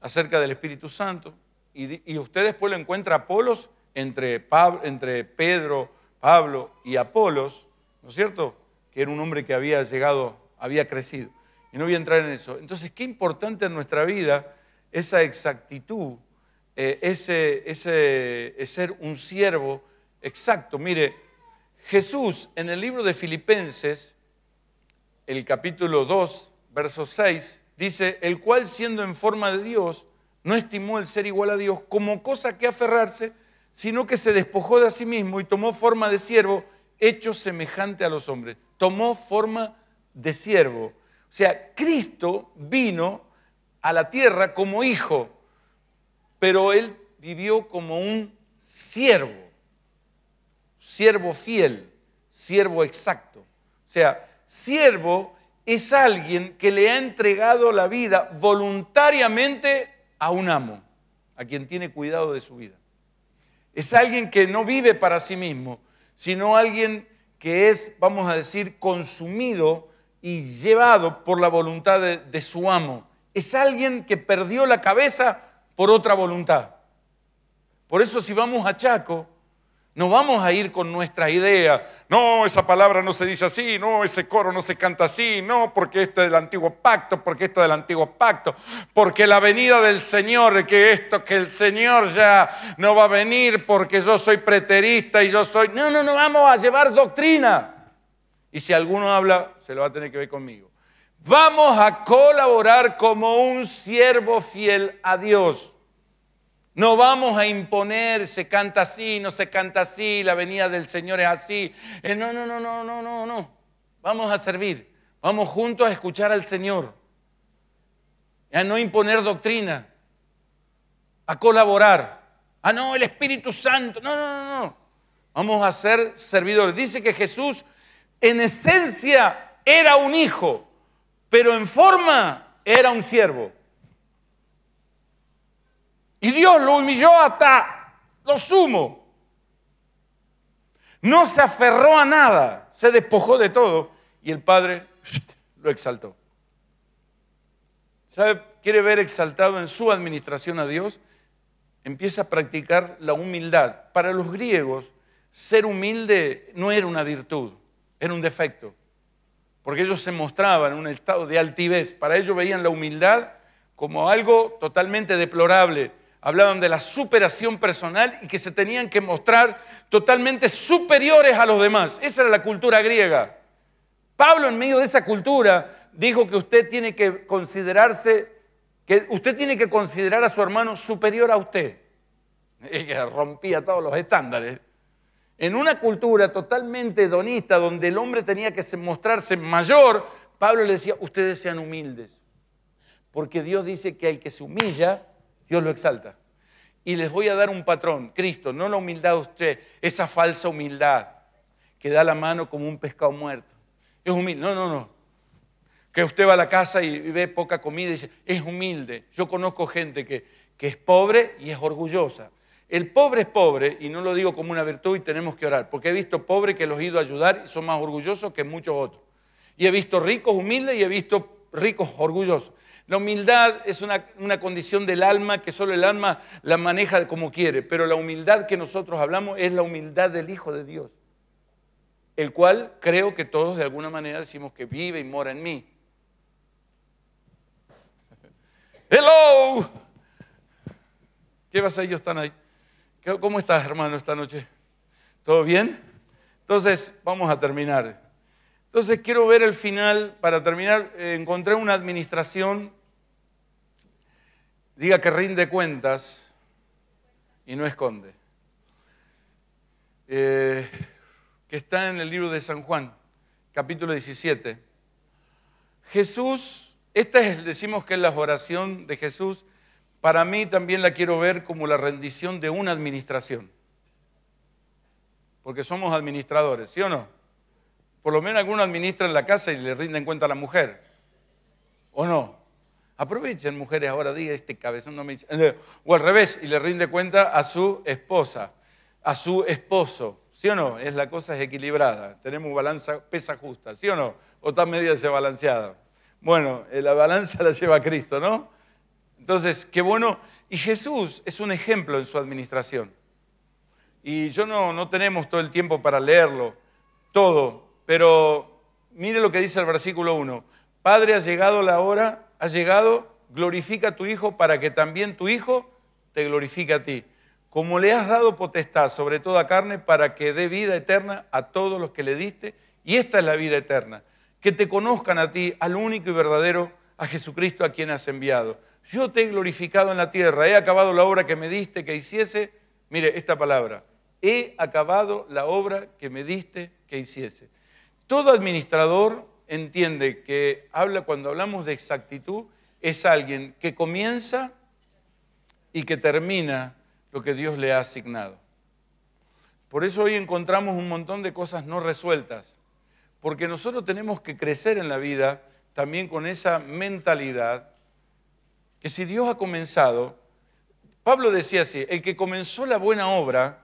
acerca del Espíritu Santo, y, usted después lo encuentra Apolos entre, entre Pedro, Pablo y Apolos, ¿no es cierto? Que era un hombre que había llegado había crecido. Y no voy a entrar en eso. Entonces, qué importante en nuestra vida esa exactitud, eh, ese, ese, eh, ser un siervo exacto. Mire, Jesús en el libro de Filipenses, el capítulo 2, verso 6, dice, el cual siendo en forma de Dios, no estimó el ser igual a Dios como cosa que aferrarse, sino que se despojó de sí mismo y tomó forma de siervo, hecho semejante a los hombres. Tomó forma de de siervo. O sea, Cristo vino a la tierra como hijo, pero él vivió como un siervo, siervo fiel, siervo exacto. O sea, siervo es alguien que le ha entregado la vida voluntariamente a un amo, a quien tiene cuidado de su vida. Es alguien que no vive para sí mismo, sino alguien que es, vamos a decir, consumido y llevado por la voluntad de, su amo. Es alguien que perdió la cabeza por otra voluntad. Por eso si vamos a Chaco, no vamos a ir con nuestra idea, no, esa palabra no se dice así, no, ese coro no se canta así, no, porque esto es del antiguo pacto, porque esto es del antiguo pacto, porque la venida del Señor, que esto, que el Señor ya no va a venir porque yo soy preterista y yo soy... No, no, no vamos a llevar doctrina. Y si alguno habla se lo va a tener que ver conmigo. Vamos a colaborar como un siervo fiel a Dios. No vamos a imponer, se canta así, no se canta así, la venida del Señor es así. Eh, no, no, no, no, no, no, no. Vamos a servir. Vamos juntos a escuchar al Señor. A no imponer doctrina. A colaborar. Ah, no, el Espíritu Santo. No, no, no, no. Vamos a ser servidores. Dice que Jesús, en esencia, era un hijo, pero en forma era un siervo. Y Dios lo humilló hasta lo sumo. No se aferró a nada, se despojó de todo y el Padre lo exaltó. ¿Sabe? Quiere ver exaltado en su administración a Dios, empieza a practicar la humildad. Para los griegos, ser humilde no era una virtud, era un defecto porque ellos se mostraban en un estado de altivez. Para ellos veían la humildad como algo totalmente deplorable. Hablaban de la superación personal y que se tenían que mostrar totalmente superiores a los demás. Esa era la cultura griega. Pablo en medio de esa cultura dijo que usted tiene que considerarse, que usted tiene que considerar a su hermano superior a usted. Y rompía todos los estándares. En una cultura totalmente hedonista, donde el hombre tenía que mostrarse mayor, Pablo le decía, ustedes sean humildes. Porque Dios dice que al que se humilla, Dios lo exalta. Y les voy a dar un patrón, Cristo, no la humildad de usted, esa falsa humildad que da la mano como un pescado muerto. Es humilde, no, no, no. Que usted va a la casa y ve poca comida y dice, es humilde. Yo conozco gente que, que es pobre y es orgullosa. El pobre es pobre, y no lo digo como una virtud y tenemos que orar, porque he visto pobres que los he ido a ayudar y son más orgullosos que muchos otros. Y he visto ricos humildes y he visto ricos orgullosos. La humildad es una, una, condición del alma que solo el alma la maneja como quiere, pero la humildad que nosotros hablamos es la humildad del Hijo de Dios, el cual creo que todos de alguna manera decimos que vive y mora en mí. Hello. ¿Qué vas ellos están ahí? ¿Cómo estás, hermano, esta noche? ¿Todo bien? Entonces, vamos a terminar. Entonces, quiero ver el final. Para terminar, eh, encontré una administración, diga que rinde cuentas y no esconde, eh, que está en el libro de San Juan, capítulo 17. Jesús, esta es, decimos que es la oración de Jesús para mí también la quiero ver como la rendición de una administración. Porque somos administradores, ¿sí o no? Por lo menos alguno administra en la casa y le rinde cuenta a la mujer. ¿O no? Aprovechen, mujeres, ahora diga este cabezón no me O al revés, y le rinde cuenta a su esposa, a su esposo. ¿Sí o no? Es la cosa es equilibrada. Tenemos balanza, pesa justa, ¿sí o no? O está media desbalanceada. Bueno, eh, la balanza la lleva Cristo, ¿no? Entonces, qué bueno. Y Jesús es un ejemplo en su administración. Y yo no, tenemos todo el tiempo para leerlo, todo, pero mire lo que dice el versículo 1. Padre, ha llegado la hora, ha llegado, glorifica a tu Hijo para que también tu Hijo te glorifique a ti. Como le has dado potestad sobre toda carne para que dé vida eterna a todos los que le diste, y esta es la vida eterna, que te conozcan a ti, al único y verdadero, a Jesucristo a quien has enviado yo te he glorificado en la tierra, he acabado la obra que me diste que hiciese. Mire, esta palabra, he acabado la obra que me diste que hiciese. Todo administrador entiende que habla cuando hablamos de exactitud es alguien que comienza y que termina lo que Dios le ha asignado. Por eso hoy encontramos un montón de cosas no resueltas, porque nosotros tenemos que crecer en la vida también con esa mentalidad que si Dios ha comenzado, Pablo decía así, el que comenzó la buena obra,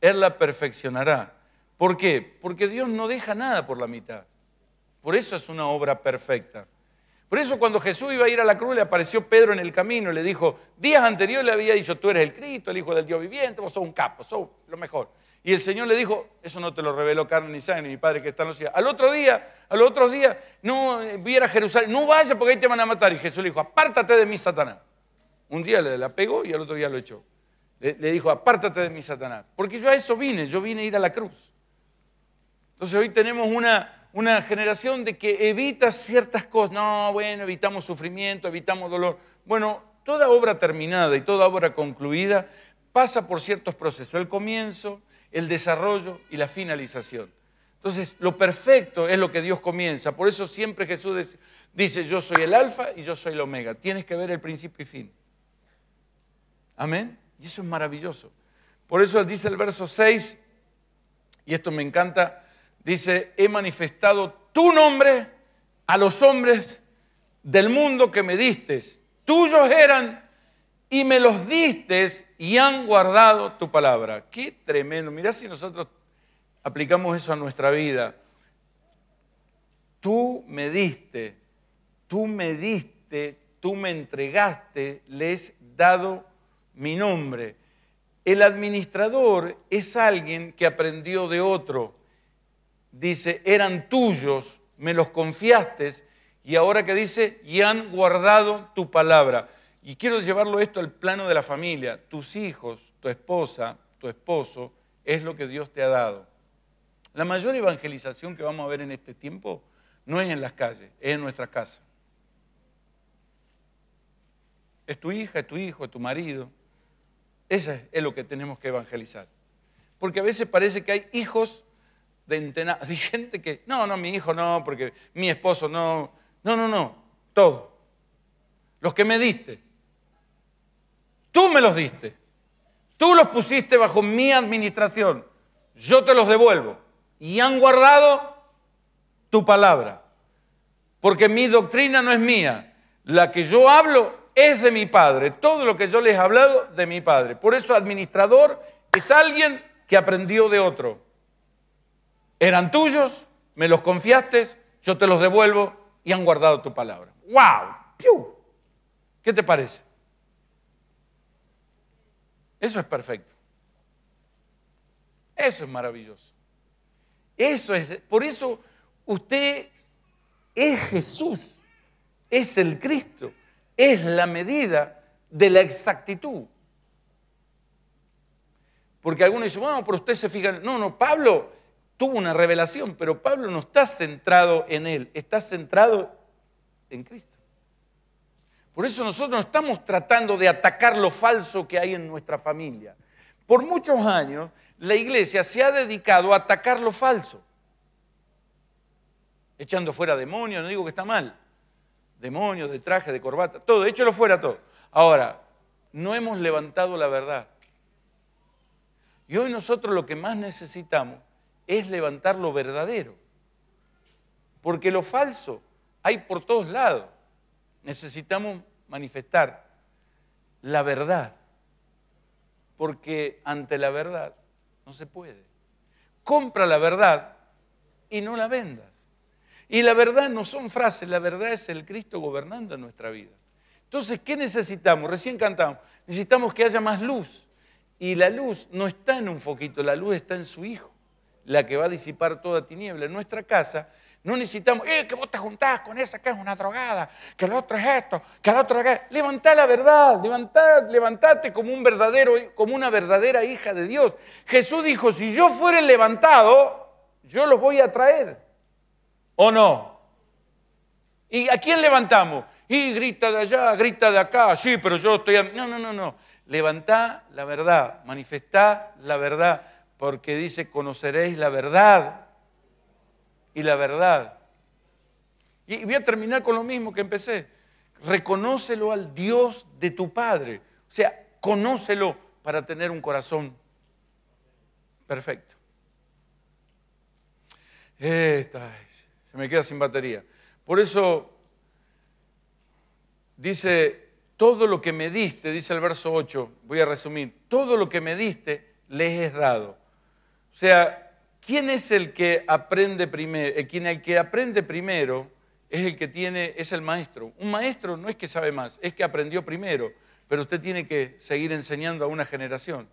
Él la perfeccionará. ¿Por qué? Porque Dios no deja nada por la mitad. Por eso es una obra perfecta. Por eso cuando Jesús iba a ir a la cruz le apareció Pedro en el camino y le dijo, días anteriores le había dicho, tú eres el Cristo, el Hijo del Dios viviente, vos sos un capo, sos lo mejor. Y el Señor le dijo, eso no te lo reveló carne ni sangre, ni mi Padre que está en los cielos. Al otro día, al otro día, no eh, viera Jerusalén, no vayas porque ahí te van a matar. Y Jesús le dijo, apártate de mí, Satanás. Un día le la pegó y al otro día lo echó. Le, dijo, apártate de mí, Satanás. Porque yo a eso vine, yo vine a ir a la cruz. Entonces hoy tenemos una, una generación de que evita ciertas cosas. No, bueno, evitamos sufrimiento, evitamos dolor. Bueno, toda obra terminada y toda obra concluida pasa por ciertos procesos. El comienzo, el desarrollo y la finalización. Entonces, lo perfecto es lo que Dios comienza. Por eso siempre Jesús dice, yo soy el alfa y yo soy el omega. Tienes que ver el principio y fin. Amén. Y eso es maravilloso. Por eso dice el verso 6, y esto me encanta, dice, he manifestado tu nombre a los hombres del mundo que me diste. Tuyos eran y me los diste y han guardado tu palabra. Qué tremendo. Mirá si nosotros aplicamos eso a nuestra vida. Tú me diste, tú me diste, tú me entregaste, les he dado mi nombre. El administrador es alguien que aprendió de otro. Dice, eran tuyos, me los confiaste y ahora que dice, y han guardado tu palabra. Y quiero llevarlo esto al plano de la familia. Tus hijos, tu esposa, tu esposo, es lo que Dios te ha dado. La mayor evangelización que vamos a ver en este tiempo no es en las calles, es en nuestra casa. Es tu hija, es tu hijo, es tu marido. Eso es lo que tenemos que evangelizar. Porque a veces parece que hay hijos de, entena, de gente que, no, no, mi hijo no, porque mi esposo no. No, no, no, todo. Los que me diste, Tú me los diste. Tú los pusiste bajo mi administración. Yo te los devuelvo. Y han guardado tu palabra. Porque mi doctrina no es mía. La que yo hablo es de mi Padre. Todo lo que yo les he hablado, de mi Padre. Por eso administrador es alguien que aprendió de otro. Eran tuyos, me los confiaste, yo te los devuelvo y han guardado tu palabra. ¡Wow! ¡Piu! ¿Qué te parece? Eso es perfecto. Eso es maravilloso. Eso es, por eso usted es Jesús, es el Cristo, es la medida de la exactitud. Porque algunos dicen, bueno, pero usted se fijan, no, no, Pablo tuvo una revelación, pero Pablo no está centrado en él, está centrado en Cristo. Por eso nosotros no estamos tratando de atacar lo falso que hay en nuestra familia. Por muchos años la iglesia se ha dedicado a atacar lo falso, echando fuera demonios, no digo que está mal, demonios de traje, de corbata, todo, échalo fuera todo. Ahora, no hemos levantado la verdad. Y hoy nosotros lo que más necesitamos es levantar lo verdadero, porque lo falso hay por todos lados necesitamos manifestar la verdad, porque ante la verdad no se puede. Compra la verdad y no la vendas. Y la verdad no son frases, la verdad es el Cristo gobernando nuestra vida. Entonces, ¿qué necesitamos? Recién cantamos, necesitamos que haya más luz. Y la luz no está en un foquito, la luz está en su Hijo, la que va a disipar toda tiniebla. En nuestra casa no necesitamos, eh, que vos te juntás con esa que es una drogada, que el otro es esto, que el otro es Levantá la verdad, levantá, levantate como un verdadero, como una verdadera hija de Dios. Jesús dijo, si yo fuere levantado, yo los voy a traer. ¿O no? ¿Y a quién levantamos? Y grita de allá, grita de acá, sí, pero yo estoy... No, no, no, no. Levantá la verdad, manifestá la verdad, porque dice, conoceréis la verdad y la verdad. Y voy a terminar con lo mismo que empecé. Reconócelo al Dios de tu Padre. O sea, conócelo para tener un corazón perfecto. Esta, se me queda sin batería. Por eso dice, todo lo que me diste, dice el verso 8, voy a resumir, todo lo que me diste les es dado. O sea, ¿Quién es el que aprende primero? Eh, quien el que aprende primero es el que tiene, es el maestro. Un maestro no es que sabe más, es que aprendió primero, pero usted tiene que seguir enseñando a una generación.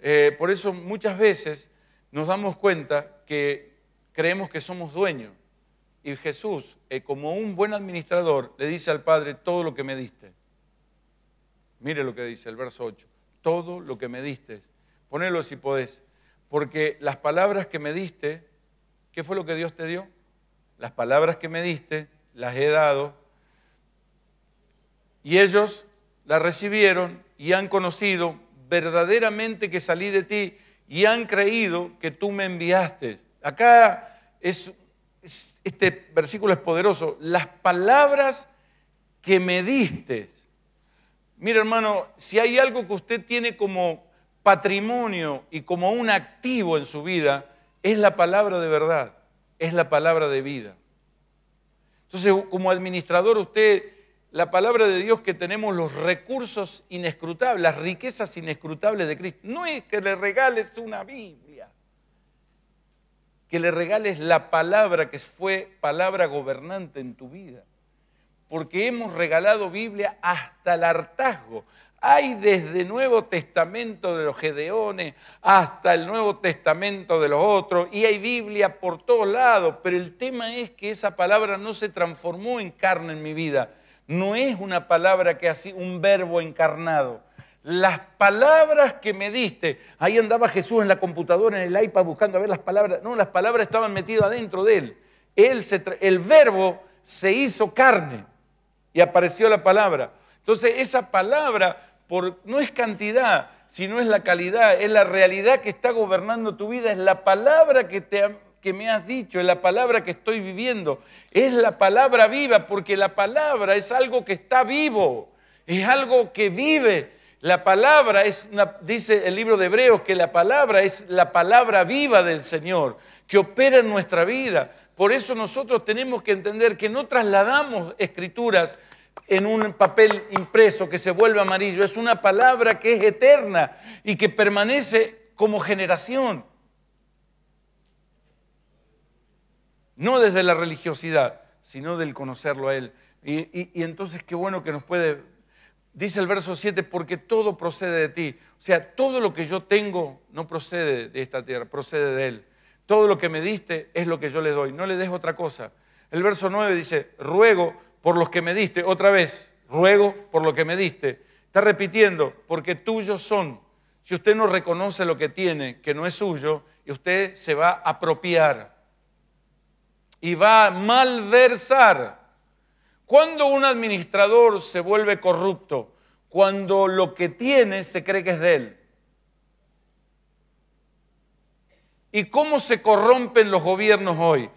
Eh, por eso muchas veces nos damos cuenta que creemos que somos dueños. Y Jesús, eh, como un buen administrador, le dice al Padre, todo lo que me diste. Mire lo que dice el verso 8, todo lo que me diste. Ponelo si podés. Porque las palabras que me diste, ¿qué fue lo que Dios te dio? Las palabras que me diste, las he dado. Y ellos las recibieron y han conocido verdaderamente que salí de ti y han creído que tú me enviaste. Acá es, este versículo es poderoso. Las palabras que me diste. Mira hermano, si hay algo que usted tiene como patrimonio y como un activo en su vida es la palabra de verdad, es la palabra de vida. Entonces, como administrador, usted, la palabra de Dios que tenemos, los recursos inescrutables, las riquezas inescrutables de Cristo, no es que le regales una Biblia, que le regales la palabra que fue palabra gobernante en tu vida, porque hemos regalado Biblia hasta el hartazgo, hay desde el Nuevo Testamento de los Gedeones hasta el Nuevo Testamento de los otros, y hay Biblia por todos lados, pero el tema es que esa palabra no se transformó en carne en mi vida. No es una palabra que así, un verbo encarnado. Las palabras que me diste, ahí andaba Jesús en la computadora, en el iPad buscando a ver las palabras. No, las palabras estaban metidas adentro de él. el verbo se hizo carne y apareció la palabra. Entonces esa palabra no es cantidad, sino es la calidad, es la realidad que está gobernando tu vida, es la palabra que, te, que me has dicho, es la palabra que estoy viviendo, es la palabra viva, porque la palabra es algo que está vivo, es algo que vive. La palabra es, dice el libro de Hebreos, que la palabra es la palabra viva del Señor, que opera en nuestra vida. Por eso nosotros tenemos que entender que no trasladamos escrituras, en un papel impreso que se vuelve amarillo, es una palabra que es eterna y que permanece como generación. No desde la religiosidad, sino del conocerlo a Él. Y, entonces qué bueno que nos puede, dice el verso 7, porque todo procede de ti. O sea, todo lo que yo tengo no procede de esta tierra, procede de Él. Todo lo que me diste es lo que yo le doy, no le dejo otra cosa. El verso 9 dice, ruego por los que me diste. Otra vez, ruego por lo que me diste. Está repitiendo, porque tuyos son. Si usted no reconoce lo que tiene, que no es suyo, y usted se va a apropiar y va a malversar. Cuando un administrador se vuelve corrupto, cuando lo que tiene se cree que es de él. ¿Y cómo se corrompen los gobiernos hoy?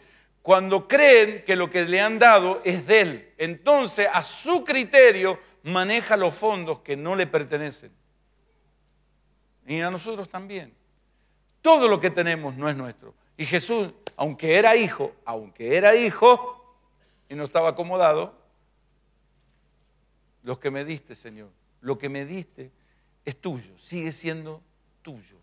cuando creen que lo que le han dado es de él. Entonces, a su criterio, maneja los fondos que no le pertenecen. Y a nosotros también. Todo lo que tenemos no es nuestro. Y Jesús, aunque era hijo, aunque era hijo y no estaba acomodado, lo que me diste, Señor, lo que me diste es tuyo, sigue siendo tuyo.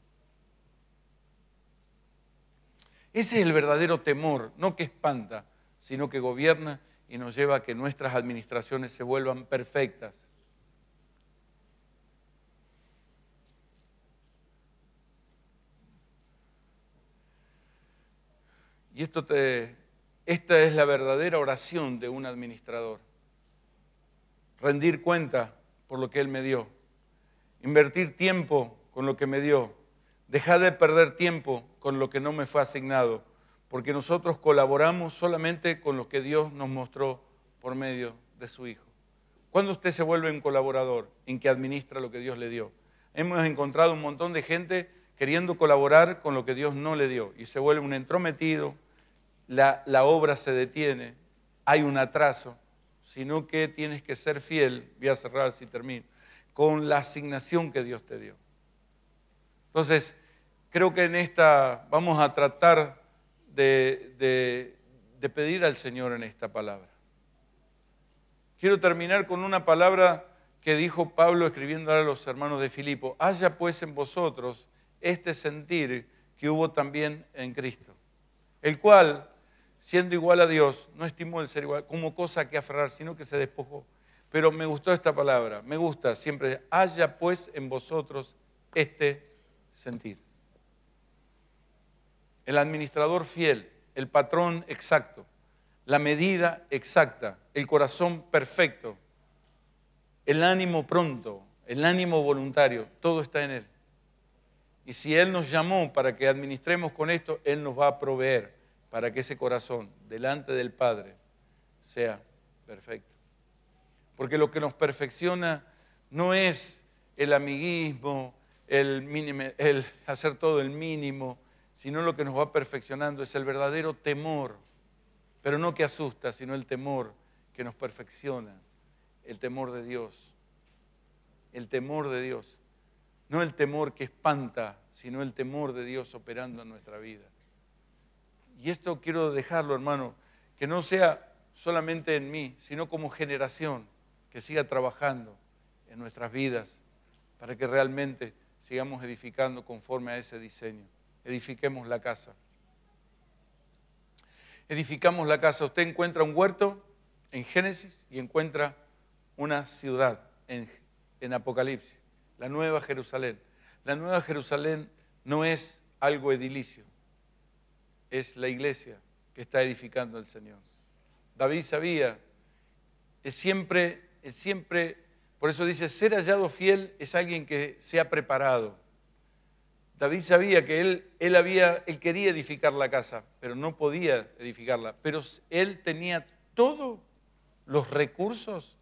Ese es el verdadero temor, no que espanta, sino que gobierna y nos lleva a que nuestras administraciones se vuelvan perfectas. Y esto te, esta es la verdadera oración de un administrador. Rendir cuenta por lo que Él me dio. Invertir tiempo con lo que me dio. Dejar de perder tiempo con lo que no me fue asignado, porque nosotros colaboramos solamente con lo que Dios nos mostró por medio de su Hijo. ¿Cuándo usted se vuelve un colaborador en que administra lo que Dios le dio? Hemos encontrado un montón de gente queriendo colaborar con lo que Dios no le dio y se vuelve un entrometido, la, obra se detiene, hay un atraso, sino que tienes que ser fiel, voy a cerrar si termino, con la asignación que Dios te dio. Entonces, Creo que en esta vamos a tratar de, pedir al Señor en esta palabra. Quiero terminar con una palabra que dijo Pablo escribiendo a los hermanos de Filipo, haya pues en vosotros este sentir que hubo también en Cristo, el cual, siendo igual a Dios, no estimó el ser igual como cosa que aferrar, sino que se despojó. Pero me gustó esta palabra, me gusta siempre, haya pues en vosotros este sentir el administrador fiel, el patrón exacto, la medida exacta, el corazón perfecto, el ánimo pronto, el ánimo voluntario, todo está en Él. Y si Él nos llamó para que administremos con esto, Él nos va a proveer para que ese corazón delante del Padre sea perfecto. Porque lo que nos perfecciona no es el amiguismo, el, el hacer todo el mínimo, sino lo que nos va perfeccionando es el verdadero temor, pero no que asusta, sino el temor que nos perfecciona, el temor de Dios, el temor de Dios, no el temor que espanta, sino el temor de Dios operando en nuestra vida. Y esto quiero dejarlo, hermano, que no sea solamente en mí, sino como generación que siga trabajando en nuestras vidas para que realmente sigamos edificando conforme a ese diseño edifiquemos la casa. Edificamos la casa. Usted encuentra un huerto en Génesis y encuentra una ciudad en, en Apocalipsis, la Nueva Jerusalén. La Nueva Jerusalén no es algo edilicio, es la iglesia que está edificando el Señor. David sabía, es siempre, es siempre, por eso dice, ser hallado fiel es alguien que se ha preparado David sabía que él, él, había, él quería edificar la casa, pero no podía edificarla. Pero él tenía todos los recursos,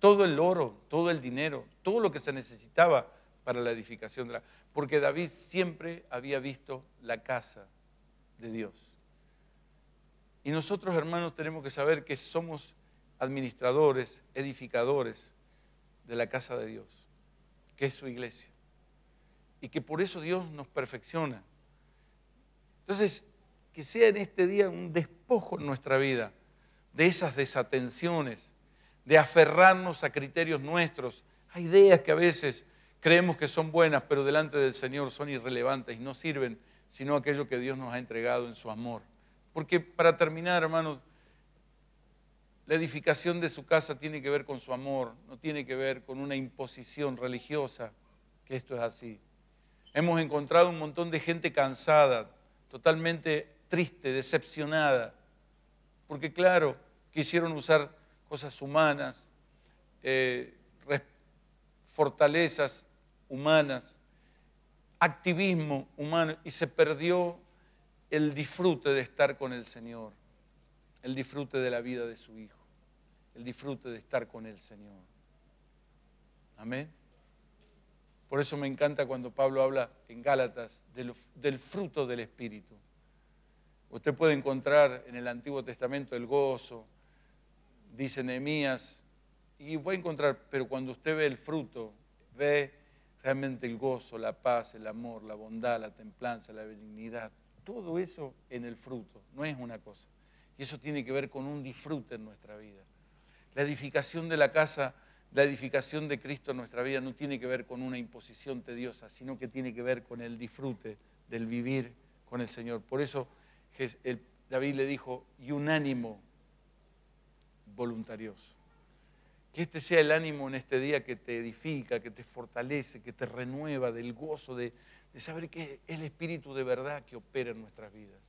todo el oro, todo el dinero, todo lo que se necesitaba para la edificación de la Porque David siempre había visto la casa de Dios. Y nosotros, hermanos, tenemos que saber que somos administradores, edificadores de la casa de Dios, que es su iglesia y que por eso Dios nos perfecciona. Entonces, que sea en este día un despojo en nuestra vida de esas desatenciones, de aferrarnos a criterios nuestros, a ideas que a veces creemos que son buenas, pero delante del Señor son irrelevantes y no sirven sino aquello que Dios nos ha entregado en su amor. Porque para terminar, hermanos, la edificación de su casa tiene que ver con su amor, no tiene que ver con una imposición religiosa, que esto es así. Hemos encontrado un montón de gente cansada, totalmente triste, decepcionada, porque claro, quisieron usar cosas humanas, eh, fortalezas humanas, activismo humano, y se perdió el disfrute de estar con el Señor, el disfrute de la vida de su Hijo, el disfrute de estar con el Señor. Amén. Por eso me encanta cuando Pablo habla en Gálatas del, fruto del Espíritu. Usted puede encontrar en el Antiguo Testamento el gozo, dice Nehemías, y puede a encontrar, pero cuando usted ve el fruto, ve realmente el gozo, la paz, el amor, la bondad, la templanza, la benignidad, todo eso en el fruto, no es una cosa. Y eso tiene que ver con un disfrute en nuestra vida. La edificación de la casa la edificación de Cristo en nuestra vida no tiene que ver con una imposición tediosa, sino que tiene que ver con el disfrute del vivir con el Señor. Por eso David le dijo, y un ánimo voluntarioso. Que este sea el ánimo en este día que te edifica, que te fortalece, que te renueva del gozo de, de saber que es el Espíritu de verdad que opera en nuestras vidas.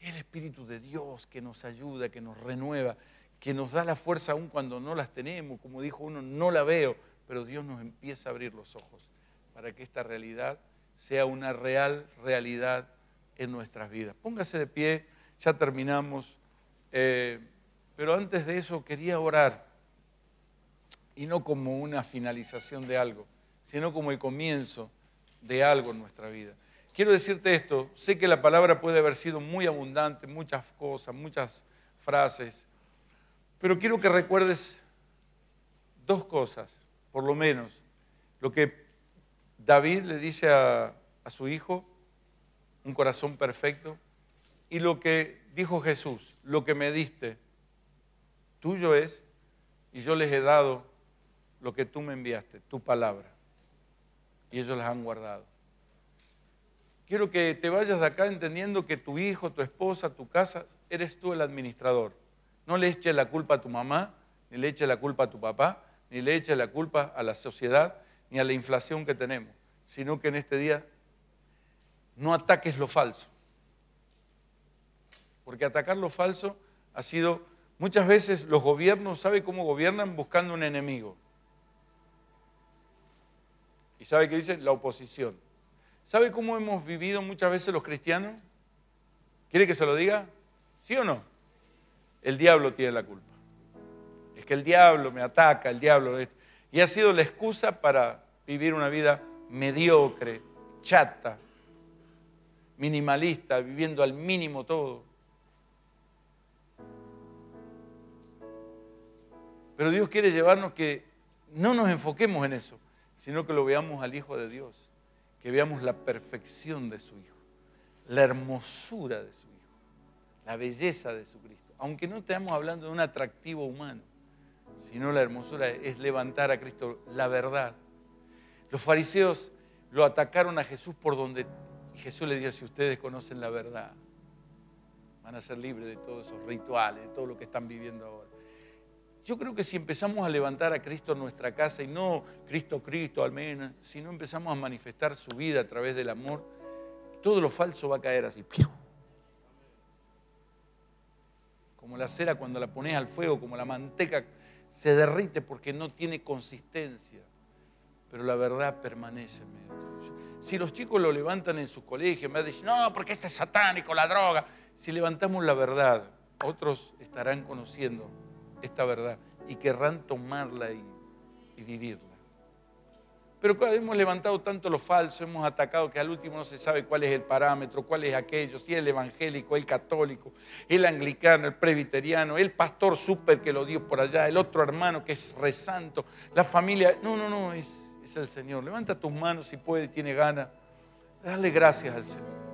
Es el Espíritu de Dios que nos ayuda, que nos renueva que nos da la fuerza aún cuando no las tenemos, como dijo uno, no la veo, pero Dios nos empieza a abrir los ojos para que esta realidad sea una real realidad en nuestras vidas. Póngase de pie, ya terminamos, eh, pero antes de eso quería orar, y no como una finalización de algo, sino como el comienzo de algo en nuestra vida. Quiero decirte esto, sé que la palabra puede haber sido muy abundante, muchas cosas, muchas frases, pero quiero que recuerdes dos cosas, por lo menos. Lo que David le dice a, su hijo, un corazón perfecto, y lo que dijo Jesús, lo que me diste, tuyo es, y yo les he dado lo que tú me enviaste, tu palabra. Y ellos las han guardado. Quiero que te vayas de acá entendiendo que tu hijo, tu esposa, tu casa, eres tú el administrador. No le eches la culpa a tu mamá, ni le eches la culpa a tu papá, ni le eches la culpa a la sociedad, ni a la inflación que tenemos, sino que en este día no ataques lo falso. Porque atacar lo falso ha sido, muchas veces los gobiernos, ¿sabe cómo gobiernan? Buscando un enemigo. ¿Y sabe qué dice? La oposición. ¿Sabe cómo hemos vivido muchas veces los cristianos? ¿Quiere que se lo diga? ¿Sí o no? el diablo tiene la culpa. Es que el diablo me ataca, el diablo. Y ha sido la excusa para vivir una vida mediocre, chata, minimalista, viviendo al mínimo todo. Pero Dios quiere llevarnos que no nos enfoquemos en eso, sino que lo veamos al Hijo de Dios, que veamos la perfección de su Hijo, la hermosura de su Hijo, la belleza de su Cristo aunque no estemos hablando de un atractivo humano, sino la hermosura es levantar a Cristo, la verdad. Los fariseos lo atacaron a Jesús por donde Jesús le dijo, si ustedes conocen la verdad, van a ser libres de todos esos rituales, de todo lo que están viviendo ahora. Yo creo que si empezamos a levantar a Cristo en nuestra casa y no Cristo, Cristo, al menos, si no empezamos a manifestar su vida a través del amor, todo lo falso va a caer así. ¡piu! como la cera cuando la pones al fuego, como la manteca, se derrite porque no tiene consistencia. Pero la verdad permanece en medio Si los chicos lo levantan en sus colegios, me dicen, no, porque este es satánico, la droga. Si levantamos la verdad, otros estarán conociendo esta verdad y querrán tomarla y, y vivirla. Pero hemos levantado tanto lo falso, hemos atacado que al último no se sabe cuál es el parámetro, cuál es aquello, si el evangélico, el católico, el anglicano, el presbiteriano, el pastor súper que lo dio por allá, el otro hermano que es resanto, la familia. No, no, no, es, es el Señor. Levanta tus manos si puede, tiene ganas. Dale gracias al Señor.